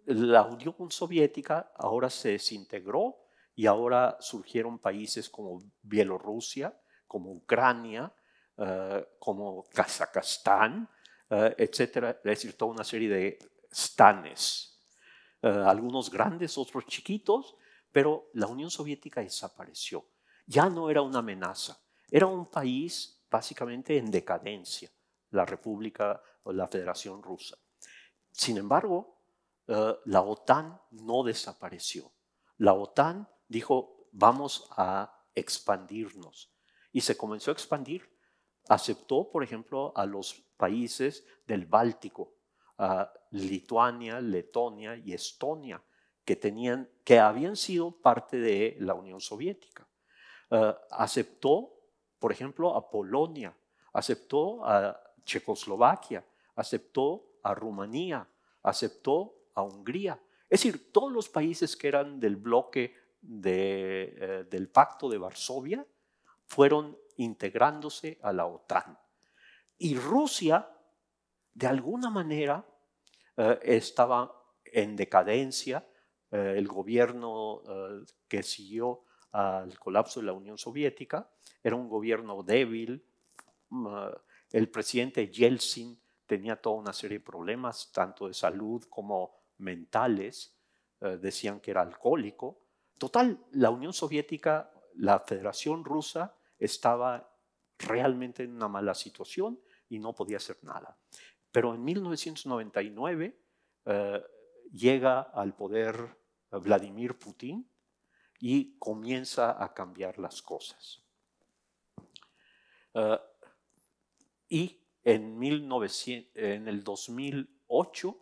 La Unión Soviética ahora se desintegró y ahora surgieron países como Bielorrusia, como Ucrania, eh, como Kazajstán, etc. Eh, etcétera, es decir, toda una serie de stanes, eh, algunos grandes, otros chiquitos, pero la Unión Soviética desapareció. Ya no era una amenaza. Era un país básicamente en decadencia, la República o la Federación Rusa. Sin embargo, eh, la OTAN no desapareció. La OTAN dijo, vamos a expandirnos. Y se comenzó a expandir. Aceptó, por ejemplo, a los países del Báltico, a Lituania, Letonia y Estonia que, tenían, que habían sido parte de la Unión Soviética. Eh, aceptó, por ejemplo, a Polonia, aceptó a Checoslovaquia, aceptó a Rumanía, aceptó a Hungría. Es decir, todos los países que eran del bloque eh, del Pacto de Varsovia fueron integrándose a la OTAN. Y Rusia, de alguna manera, eh, estaba en decadencia, eh, el gobierno eh, que siguió al colapso de la Unión Soviética, era un gobierno débil, mm, ah, el presidente Yeltsin tenía toda una serie de problemas, tanto de salud como mentales, eh, decían que era alcohólico. Total, la Unión Soviética, la Federación Rusa, estaba realmente en una mala situación y no podía hacer nada. Pero en 1999 llega al poder Vladimir Putin y comienza a cambiar las cosas. Ah, y en, el 2008,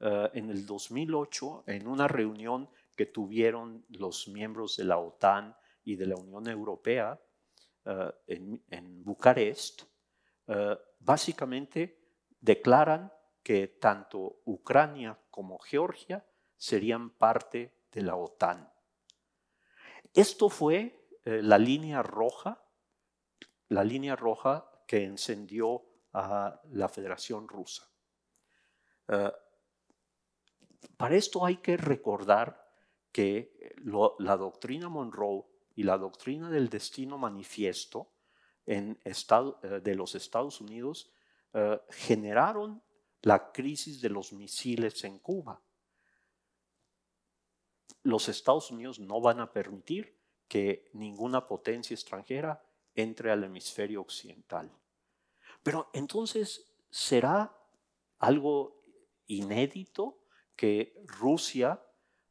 ah, en una reunión que tuvieron los miembros de la OTAN y de la Unión Europea ah, en, Bucarest, básicamente declaran que tanto Ucrania como Georgia serían parte de la OTAN. Esto fue eh, la línea roja, la línea roja que encendió a la Federación Rusa. Eh, para esto hay que recordar que eh, la doctrina Monroe y la doctrina del destino manifiesto de los Estados Unidos generaron la crisis de los misiles en Cuba los Estados Unidos no van a permitir que ninguna potencia extranjera entre al hemisferio occidental. Pero entonces, ¿será algo inédito que Rusia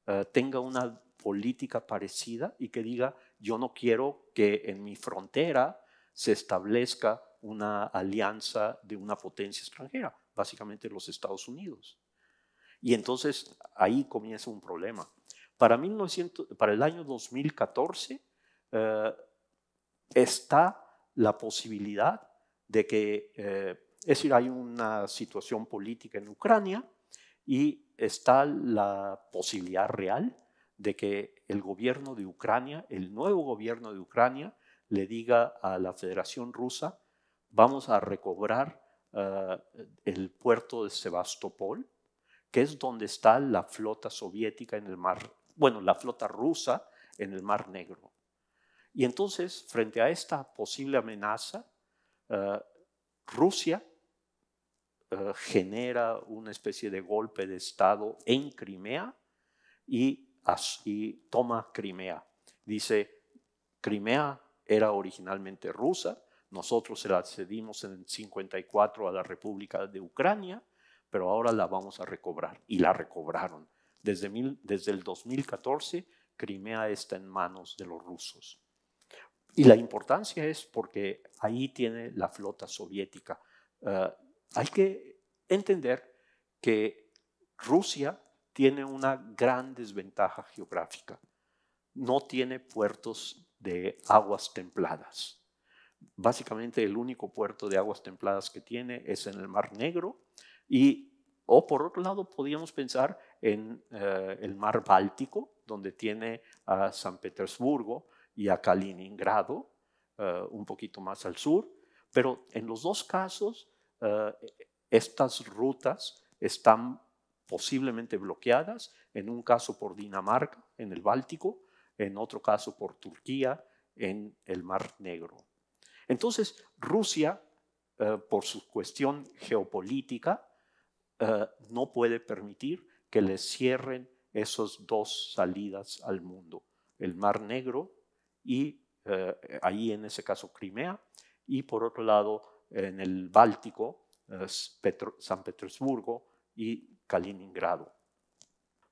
eh, tenga una política parecida y que diga, yo no quiero que en mi frontera se establezca una alianza de una potencia extranjera, básicamente los Estados Unidos? Y entonces ahí comienza un problema. Para, el año 2014 eh, está la posibilidad de que, eh, es decir, hay una situación política en Ucrania y está la posibilidad real de que el gobierno de Ucrania, el nuevo gobierno de Ucrania, le diga a la Federación Rusa, vamos a recobrar eh, el puerto de Sebastopol, que es donde está la flota soviética en el mar bueno, la flota rusa en el Mar Negro. Y entonces, frente a esta posible amenaza, eh, Rusia eh, genera una especie de golpe de Estado en Crimea y, así toma Crimea. Dice, Crimea era originalmente rusa, nosotros se la cedimos en el 54 a la República de Ucrania, pero ahora la vamos a recobrar. Y la recobraron. Desde, el 2014, Crimea está en manos de los rusos. Y la importancia es porque ahí tiene la flota soviética. Eh, hay que entender que Rusia tiene una gran desventaja geográfica. No tiene puertos de aguas templadas. Básicamente el único puerto de aguas templadas que tiene es en el Mar Negro y, o por otro lado, podríamos pensar en eh, el mar Báltico, donde tiene a San Petersburgo y a Kaliningrado, eh, un poquito más al sur, pero en los dos casos eh, estas rutas están posiblemente bloqueadas, en un caso por Dinamarca, en el Báltico, en otro caso por Turquía, en el Mar Negro. Entonces, Rusia, por su cuestión geopolítica, no puede permitir que le cierren esas dos salidas al mundo, el Mar Negro y eh, ahí en ese caso Crimea, y por otro lado en el Báltico, eh, San Petersburgo y Kaliningrado.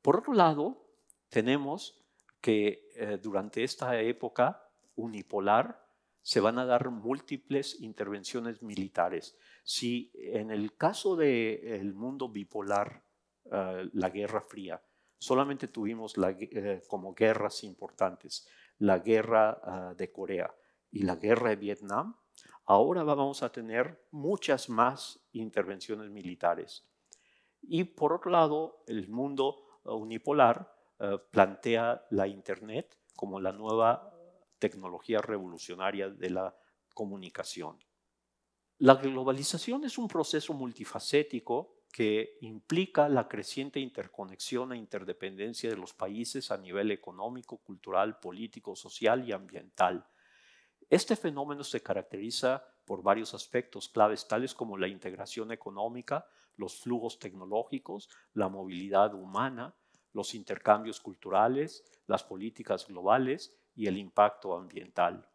Por otro lado, tenemos que eh, durante esta época unipolar se van a dar múltiples intervenciones militares. Si en el caso del el mundo bipolar eh, la Guerra Fría. Solamente tuvimos eh, como guerras importantes la guerra ah, de Corea y la guerra de Vietnam. Ahora vamos a tener muchas más intervenciones militares. Y por otro lado, el mundo ah, unipolar ah, plantea la Internet como la nueva tecnología revolucionaria de la comunicación. La globalización es un proceso multifacético que implica la creciente interconexión e interdependencia de los países a nivel económico, cultural, político, social y ambiental. Este fenómeno se caracteriza por varios aspectos claves, tales como la integración económica, los flujos tecnológicos, la movilidad humana, los intercambios culturales, las políticas globales y el impacto ambiental.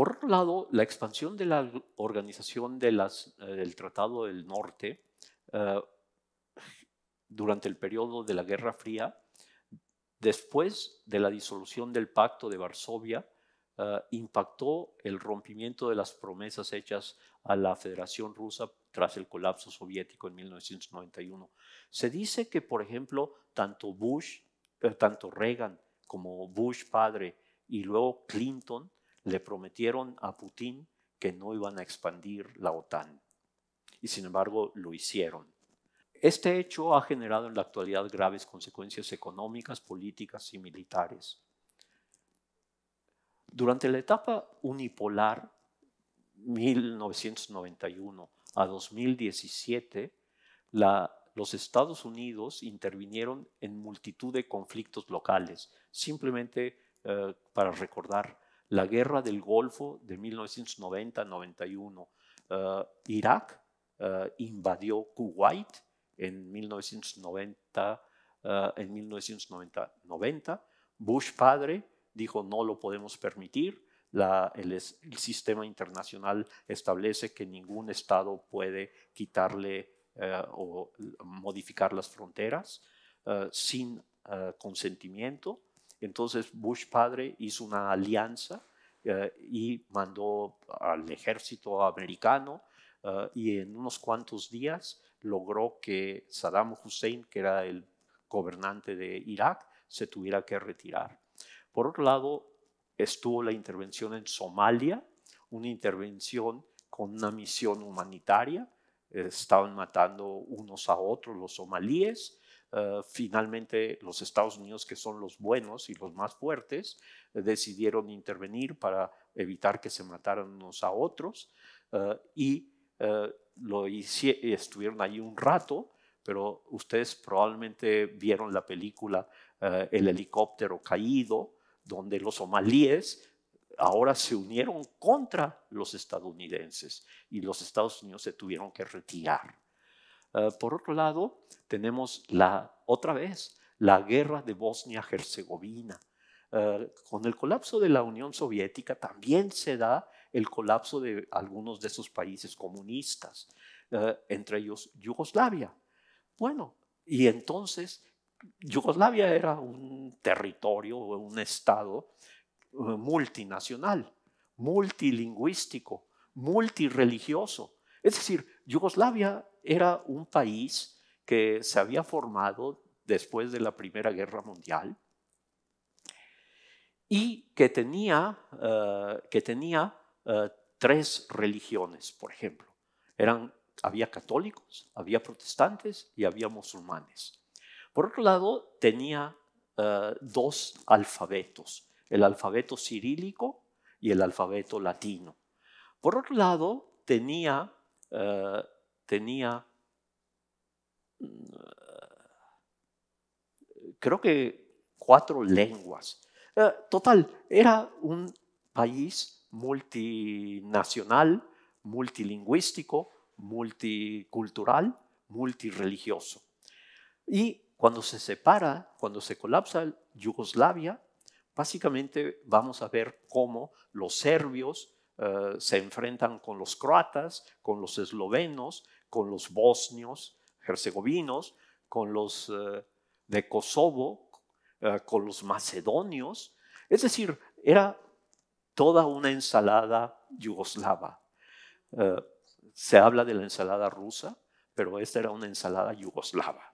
Por otro lado, la expansión de la organización de las, eh, del Tratado del Norte eh, durante el periodo de la Guerra Fría, después de la disolución del Pacto de Varsovia, eh, impactó el rompimiento de las promesas hechas a la Federación Rusa tras el colapso soviético en 1991. Se dice que, por ejemplo, tanto Bush, tanto Reagan como Bush padre y luego Clinton le prometieron a Putin que no iban a expandir la OTAN. Y sin embargo lo hicieron. Este hecho ha generado en la actualidad graves consecuencias económicas, políticas y militares. Durante la etapa unipolar 1991 a 2017, los Estados Unidos intervinieron en multitud de conflictos locales. Simplemente eh, para recordar, la guerra del Golfo de 1990-91. Eh, Irak eh, invadió Kuwait en 1990. 90. Eh, Bush padre dijo no lo podemos permitir. el, el, sistema internacional establece que ningún Estado puede quitarle o modificar las fronteras sin consentimiento. Entonces Bush padre hizo una alianza eh, y mandó al ejército americano eh, y en unos cuantos días logró que Saddam Hussein, que era el gobernante de Irak, se tuviera que retirar. Por otro lado, estuvo la intervención en Somalia, una intervención con una misión humanitaria. Estaban matando unos a otros los somalíes eh, finalmente los Estados Unidos, que son los buenos y los más fuertes, decidieron intervenir para evitar que se mataran unos a otros eh, y eh, lo estuvieron ahí un rato, pero ustedes probablemente vieron la película El helicóptero caído, donde los somalíes ahora se unieron contra los estadounidenses y los Estados Unidos se tuvieron que retirar. Ah, por otro lado, tenemos la, otra vez la guerra de Bosnia-Herzegovina. Ah, con el colapso de la Unión Soviética también se da el colapso de algunos de esos países comunistas, ah, entre ellos Yugoslavia. Bueno, y entonces Yugoslavia era un territorio o un estado multinacional, multilingüístico, multireligioso. Es decir, Yugoslavia era un país que se había formado después de la Primera Guerra Mundial y que tenía, eh, que tenía eh, tres religiones, por ejemplo. Eran, había católicos, había protestantes y había musulmanes. Por otro lado, tenía eh, dos alfabetos, el alfabeto cirílico y el alfabeto latino. Por otro lado, tenía eh, tenía, mm, creo que cuatro lenguas. Eh, total, era un país multinacional, multilingüístico, multicultural, multireligioso. Y cuando se separa, cuando se colapsa Yugoslavia, básicamente vamos a ver cómo los serbios eh, se enfrentan con los croatas, con los eslovenos, con los bosnios, herzegovinos, con los eh, de Kosovo, eh, con los macedonios. Es decir, era toda una ensalada yugoslava. se habla de la ensalada rusa, pero esta era una ensalada yugoslava.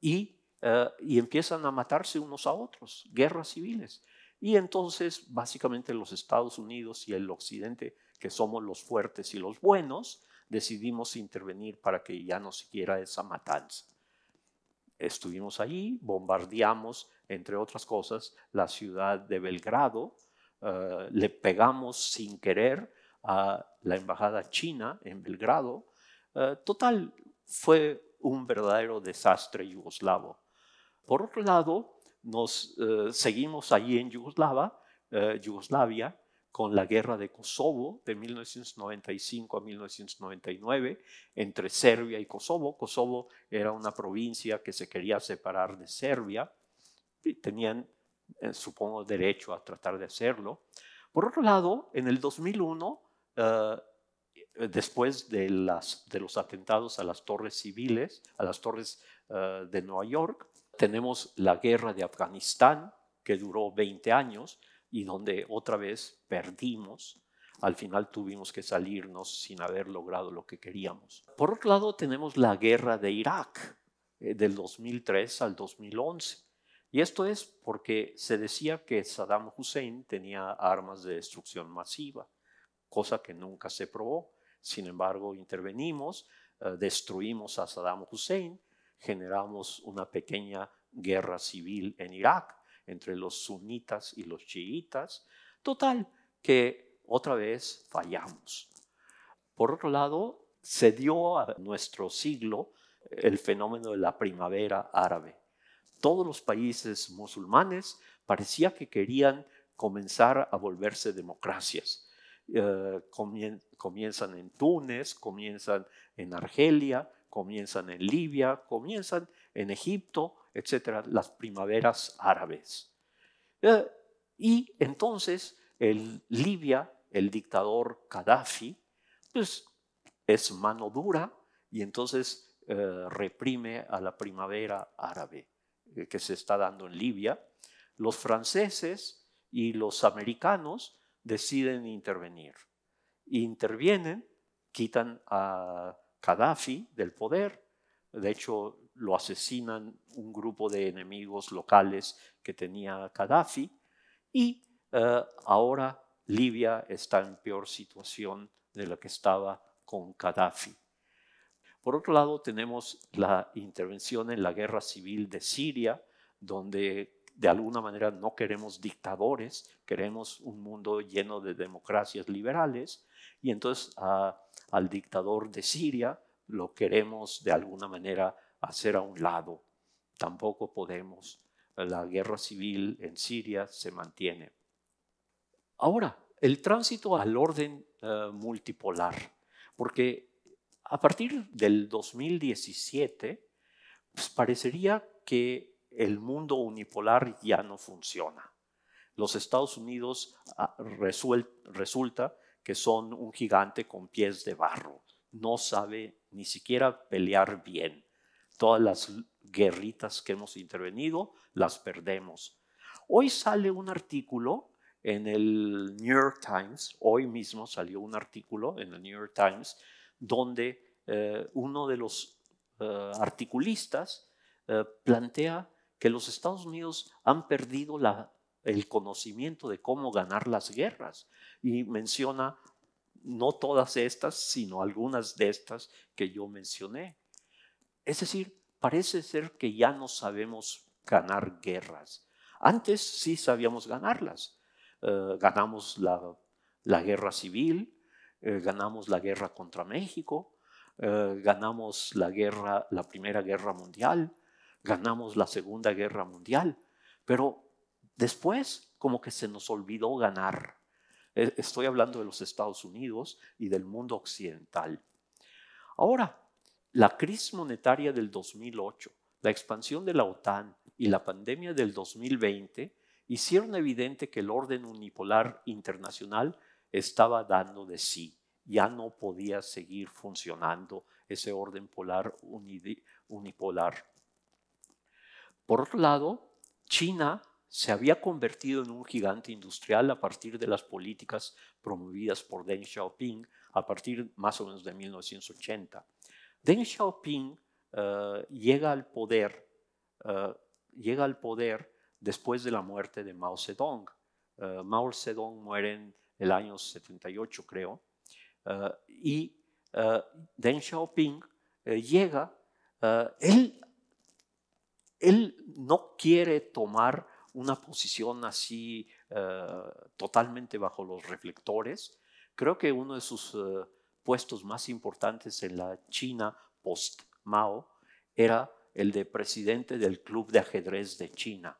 y, empiezan a matarse unos a otros, guerras civiles. Y entonces, básicamente, los Estados Unidos y el Occidente, que somos los fuertes y los buenos, decidimos intervenir para que ya no siguiera esa matanza. Estuvimos allí, bombardeamos, entre otras cosas, la ciudad de Belgrado, eh, le pegamos sin querer a la embajada china en Belgrado. Eh, total, fue un verdadero desastre yugoslavo. Por otro lado, nos eh, seguimos allí en eh, Yugoslavia con la guerra de Kosovo de 1995 a 1999 entre Serbia y Kosovo. Kosovo era una provincia que se quería separar de Serbia y tenían, eh, supongo, derecho a tratar de hacerlo. Por otro lado, en el 2001, después de, los atentados a las torres civiles, a las torres de Nueva York, tenemos la guerra de Afganistán, que duró 20 años y donde otra vez perdimos. Al final tuvimos que salirnos sin haber logrado lo que queríamos. Por otro lado, tenemos la guerra de Irak, eh, del 2003 al 2011. Y esto es porque se decía que Saddam Hussein tenía armas de destrucción masiva, cosa que nunca se probó. Sin embargo, intervenimos, eh, destruimos a Saddam Hussein generamos una pequeña guerra civil en Irak entre los sunitas y los chiitas. Total, que otra vez fallamos. Por otro lado, se dio a nuestro siglo eh, el fenómeno de la primavera árabe. Todos los países musulmanes parecía que querían comenzar a volverse democracias. Eh, comienzan en Túnez, comienzan en Argelia, comienzan en Libia, comienzan en Egipto, etcétera, las primaveras árabes. Eh, y entonces el Libia, el dictador Gaddafi, pues es mano dura y entonces eh, reprime a la primavera árabe eh, que se está dando en Libia. Los franceses y los americanos deciden intervenir. Intervienen, quitan a Gaddafi del poder. De hecho, lo asesinan un grupo de enemigos locales que tenía Gaddafi y eh, ahora Libia está en peor situación de la que estaba con Gaddafi. Por otro lado, tenemos la intervención en la guerra civil de Siria, donde de alguna manera no queremos dictadores, queremos un mundo lleno de democracias liberales, y entonces ah, al dictador de Siria lo queremos de alguna manera hacer a un lado. Tampoco podemos. La guerra civil en Siria se mantiene. Ahora, el tránsito al orden eh, multipolar, porque a partir del 2017 pues, parecería que el mundo unipolar ya no funciona. Los Estados Unidos ah, resulta que son un gigante con pies de barro. No sabe ni siquiera pelear bien. Todas las guerritas que hemos intervenido las perdemos. Hoy sale un artículo en el New York Times, hoy mismo salió un artículo en el New York Times, donde eh, uno de los eh, articulistas eh, plantea que los Estados Unidos han perdido el conocimiento de cómo ganar las guerras y menciona no todas estas, sino algunas de estas que yo mencioné. Es decir, parece ser que ya no sabemos ganar guerras. Antes sí sabíamos ganarlas. Eh, ganamos la, guerra civil, eh, ganamos la guerra contra México, eh, ganamos la, guerra, la Primera Guerra Mundial, ganamos la Segunda Guerra Mundial, pero después como que se nos olvidó ganar. Eh, estoy hablando de los Estados Unidos y del mundo occidental. Ahora, la crisis monetaria del 2008, la expansión de la OTAN y la pandemia del 2020 hicieron evidente que el orden unipolar internacional estaba dando de sí. Ya no podía seguir funcionando ese orden polar unipolar. Por otro lado, China se había convertido en un gigante industrial a partir de las políticas promovidas por Deng Xiaoping a partir más o menos de 1980. Deng Xiaoping eh, llega al poder, eh, llega al poder después de la muerte de Mao Zedong. Eh, Mao Zedong muere en el año 78, creo, y Deng Xiaoping llega, él, él no quiere tomar una posición así eh, totalmente bajo los reflectores. Creo que uno de sus eh, puestos más importantes en la China post-Mao era el de presidente del Club de Ajedrez de China.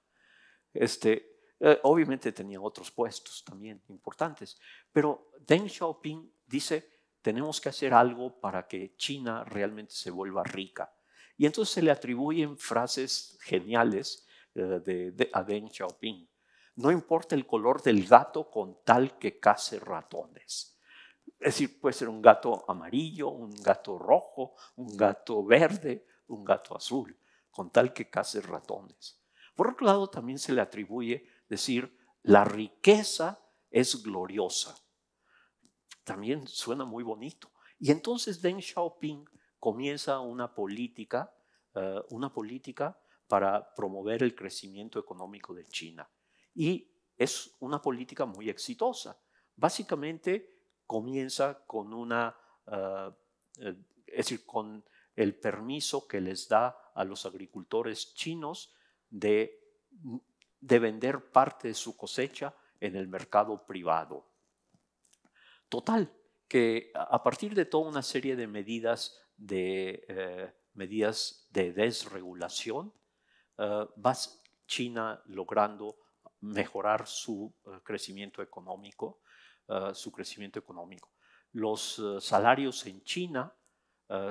Este, eh, obviamente tenía otros puestos también importantes, pero Deng Xiaoping dice, tenemos que hacer algo para que China realmente se vuelva rica. Y entonces se le atribuyen frases geniales eh, de, Deng Xiaoping. No importa el color del gato con tal que case ratones. Es decir, puede ser un gato amarillo, un gato rojo, un gato verde, un gato azul, con tal que case ratones. Por otro lado, también se le atribuye decir, la riqueza es gloriosa. También suena muy bonito. Y entonces Deng Xiaoping comienza una política, eh, una política para promover el crecimiento económico de China. Y es una política muy exitosa. Básicamente comienza con una, ah, eh, es decir, con el permiso que les da a los agricultores chinos de, vender parte de su cosecha en el mercado privado. Total, que a partir de toda una serie de medidas de, eh, medidas de desregulación, va eh, vas China logrando mejorar su eh, crecimiento económico, eh, su crecimiento económico. Los salarios en China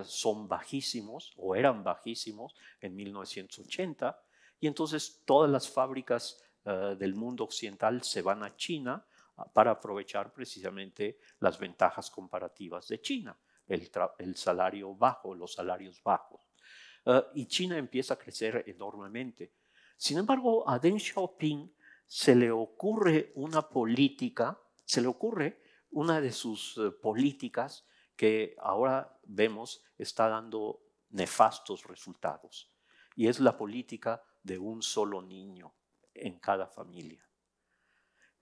son bajísimos o eran bajísimos en 1980 y entonces todas las fábricas del mundo occidental se van a China ah, para aprovechar precisamente las ventajas comparativas de China, el salario bajo, los salarios bajos. Ah, y China empieza a crecer enormemente. Sin embargo, a Deng Xiaoping se le ocurre una política, se le ocurre una de sus eh, políticas que ahora vemos está dando nefastos resultados. Y es la política de un solo niño en cada familia.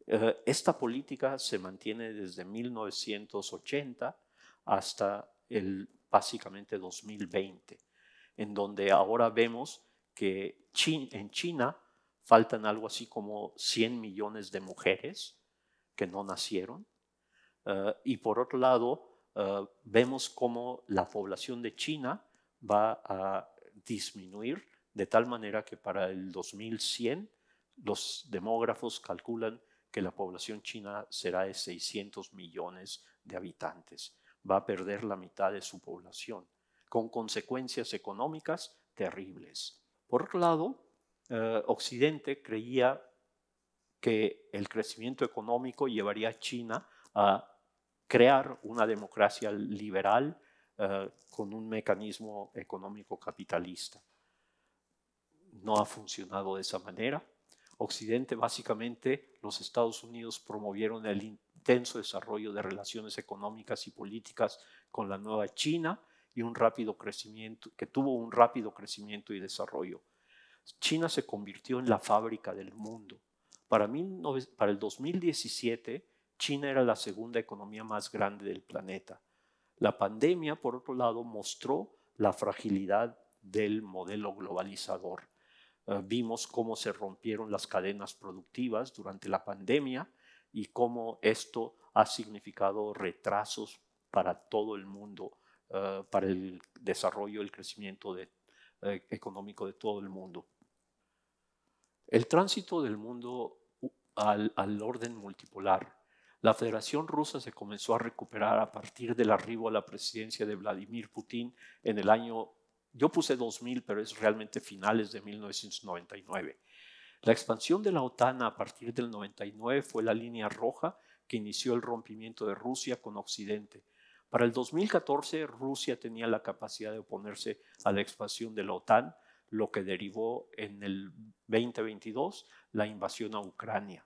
Eh, esta política se mantiene desde 1980 hasta el, básicamente 2020 en donde ahora vemos que en China faltan algo así como 100 millones de mujeres que no nacieron. Eh, y por otro lado, eh, vemos cómo la población de China va a disminuir de tal manera que para el 2100 los demógrafos calculan que la población china será de 600 millones de habitantes. Va a perder la mitad de su población con consecuencias económicas terribles. Por otro lado, eh, Occidente creía que el crecimiento económico llevaría a China a crear una democracia liberal eh, con un mecanismo económico capitalista. No ha funcionado de esa manera. Occidente, básicamente, los Estados Unidos promovieron el intenso desarrollo de relaciones económicas y políticas con la nueva China, y un rápido crecimiento, que tuvo un rápido crecimiento y desarrollo. China se convirtió en la fábrica del mundo. Para, para el 2017, China era la segunda economía más grande del planeta. La pandemia, por otro lado, mostró la fragilidad del modelo globalizador. Eh, vimos cómo se rompieron las cadenas productivas durante la pandemia y cómo esto ha significado retrasos para todo el mundo eh, para el desarrollo, y el crecimiento de, eh, económico de todo el mundo. El tránsito del mundo al, al orden multipolar. La Federación Rusa se comenzó a recuperar a partir del arribo a la presidencia de Vladimir Putin en el año, yo puse 2000, pero es realmente finales de 1999. La expansión de la OTAN a partir del 99 fue la línea roja que inició el rompimiento de Rusia con Occidente, para el 2014, Rusia tenía la capacidad de oponerse a la expansión de la OTAN, lo que derivó en el 2022 la invasión a Ucrania.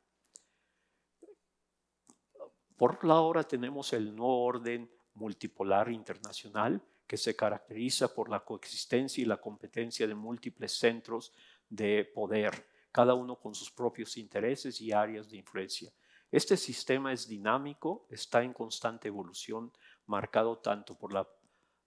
Por la hora tenemos el nuevo orden multipolar internacional que se caracteriza por la coexistencia y la competencia de múltiples centros de poder, cada uno con sus propios intereses y áreas de influencia. Este sistema es dinámico, está en constante evolución marcado tanto por, la,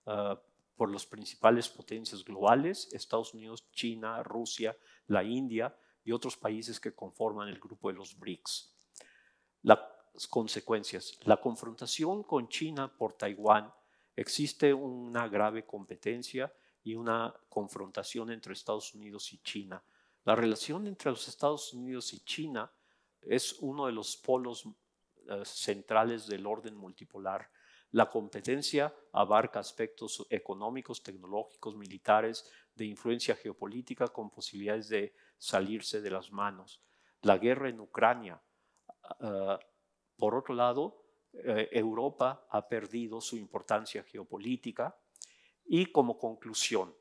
ah, por las principales potencias globales, Estados Unidos, China, Rusia, la India y otros países que conforman el grupo de los BRICS. Las consecuencias. La confrontación con China por Taiwán existe una grave competencia y una confrontación entre Estados Unidos y China. La relación entre los Estados Unidos y China es uno de los polos eh, centrales del orden multipolar la competencia abarca aspectos económicos, tecnológicos, militares, de influencia geopolítica con posibilidades de salirse de las manos. La guerra en Ucrania. Ah, por otro lado, eh, Europa ha perdido su importancia geopolítica y como conclusión,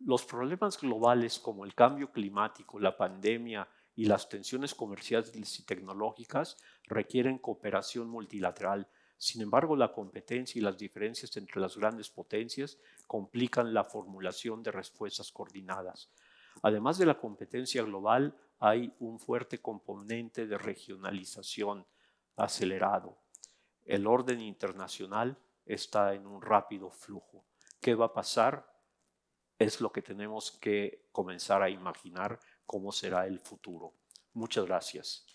los problemas globales como el cambio climático, la pandemia y las tensiones comerciales y tecnológicas requieren cooperación multilateral sin embargo, la competencia y las diferencias entre las grandes potencias complican la formulación de respuestas coordinadas. Además de la competencia global, hay un fuerte componente de regionalización acelerado. El orden internacional está en un rápido flujo. ¿Qué va a pasar? Es lo que tenemos que comenzar a imaginar cómo será el futuro. Muchas gracias.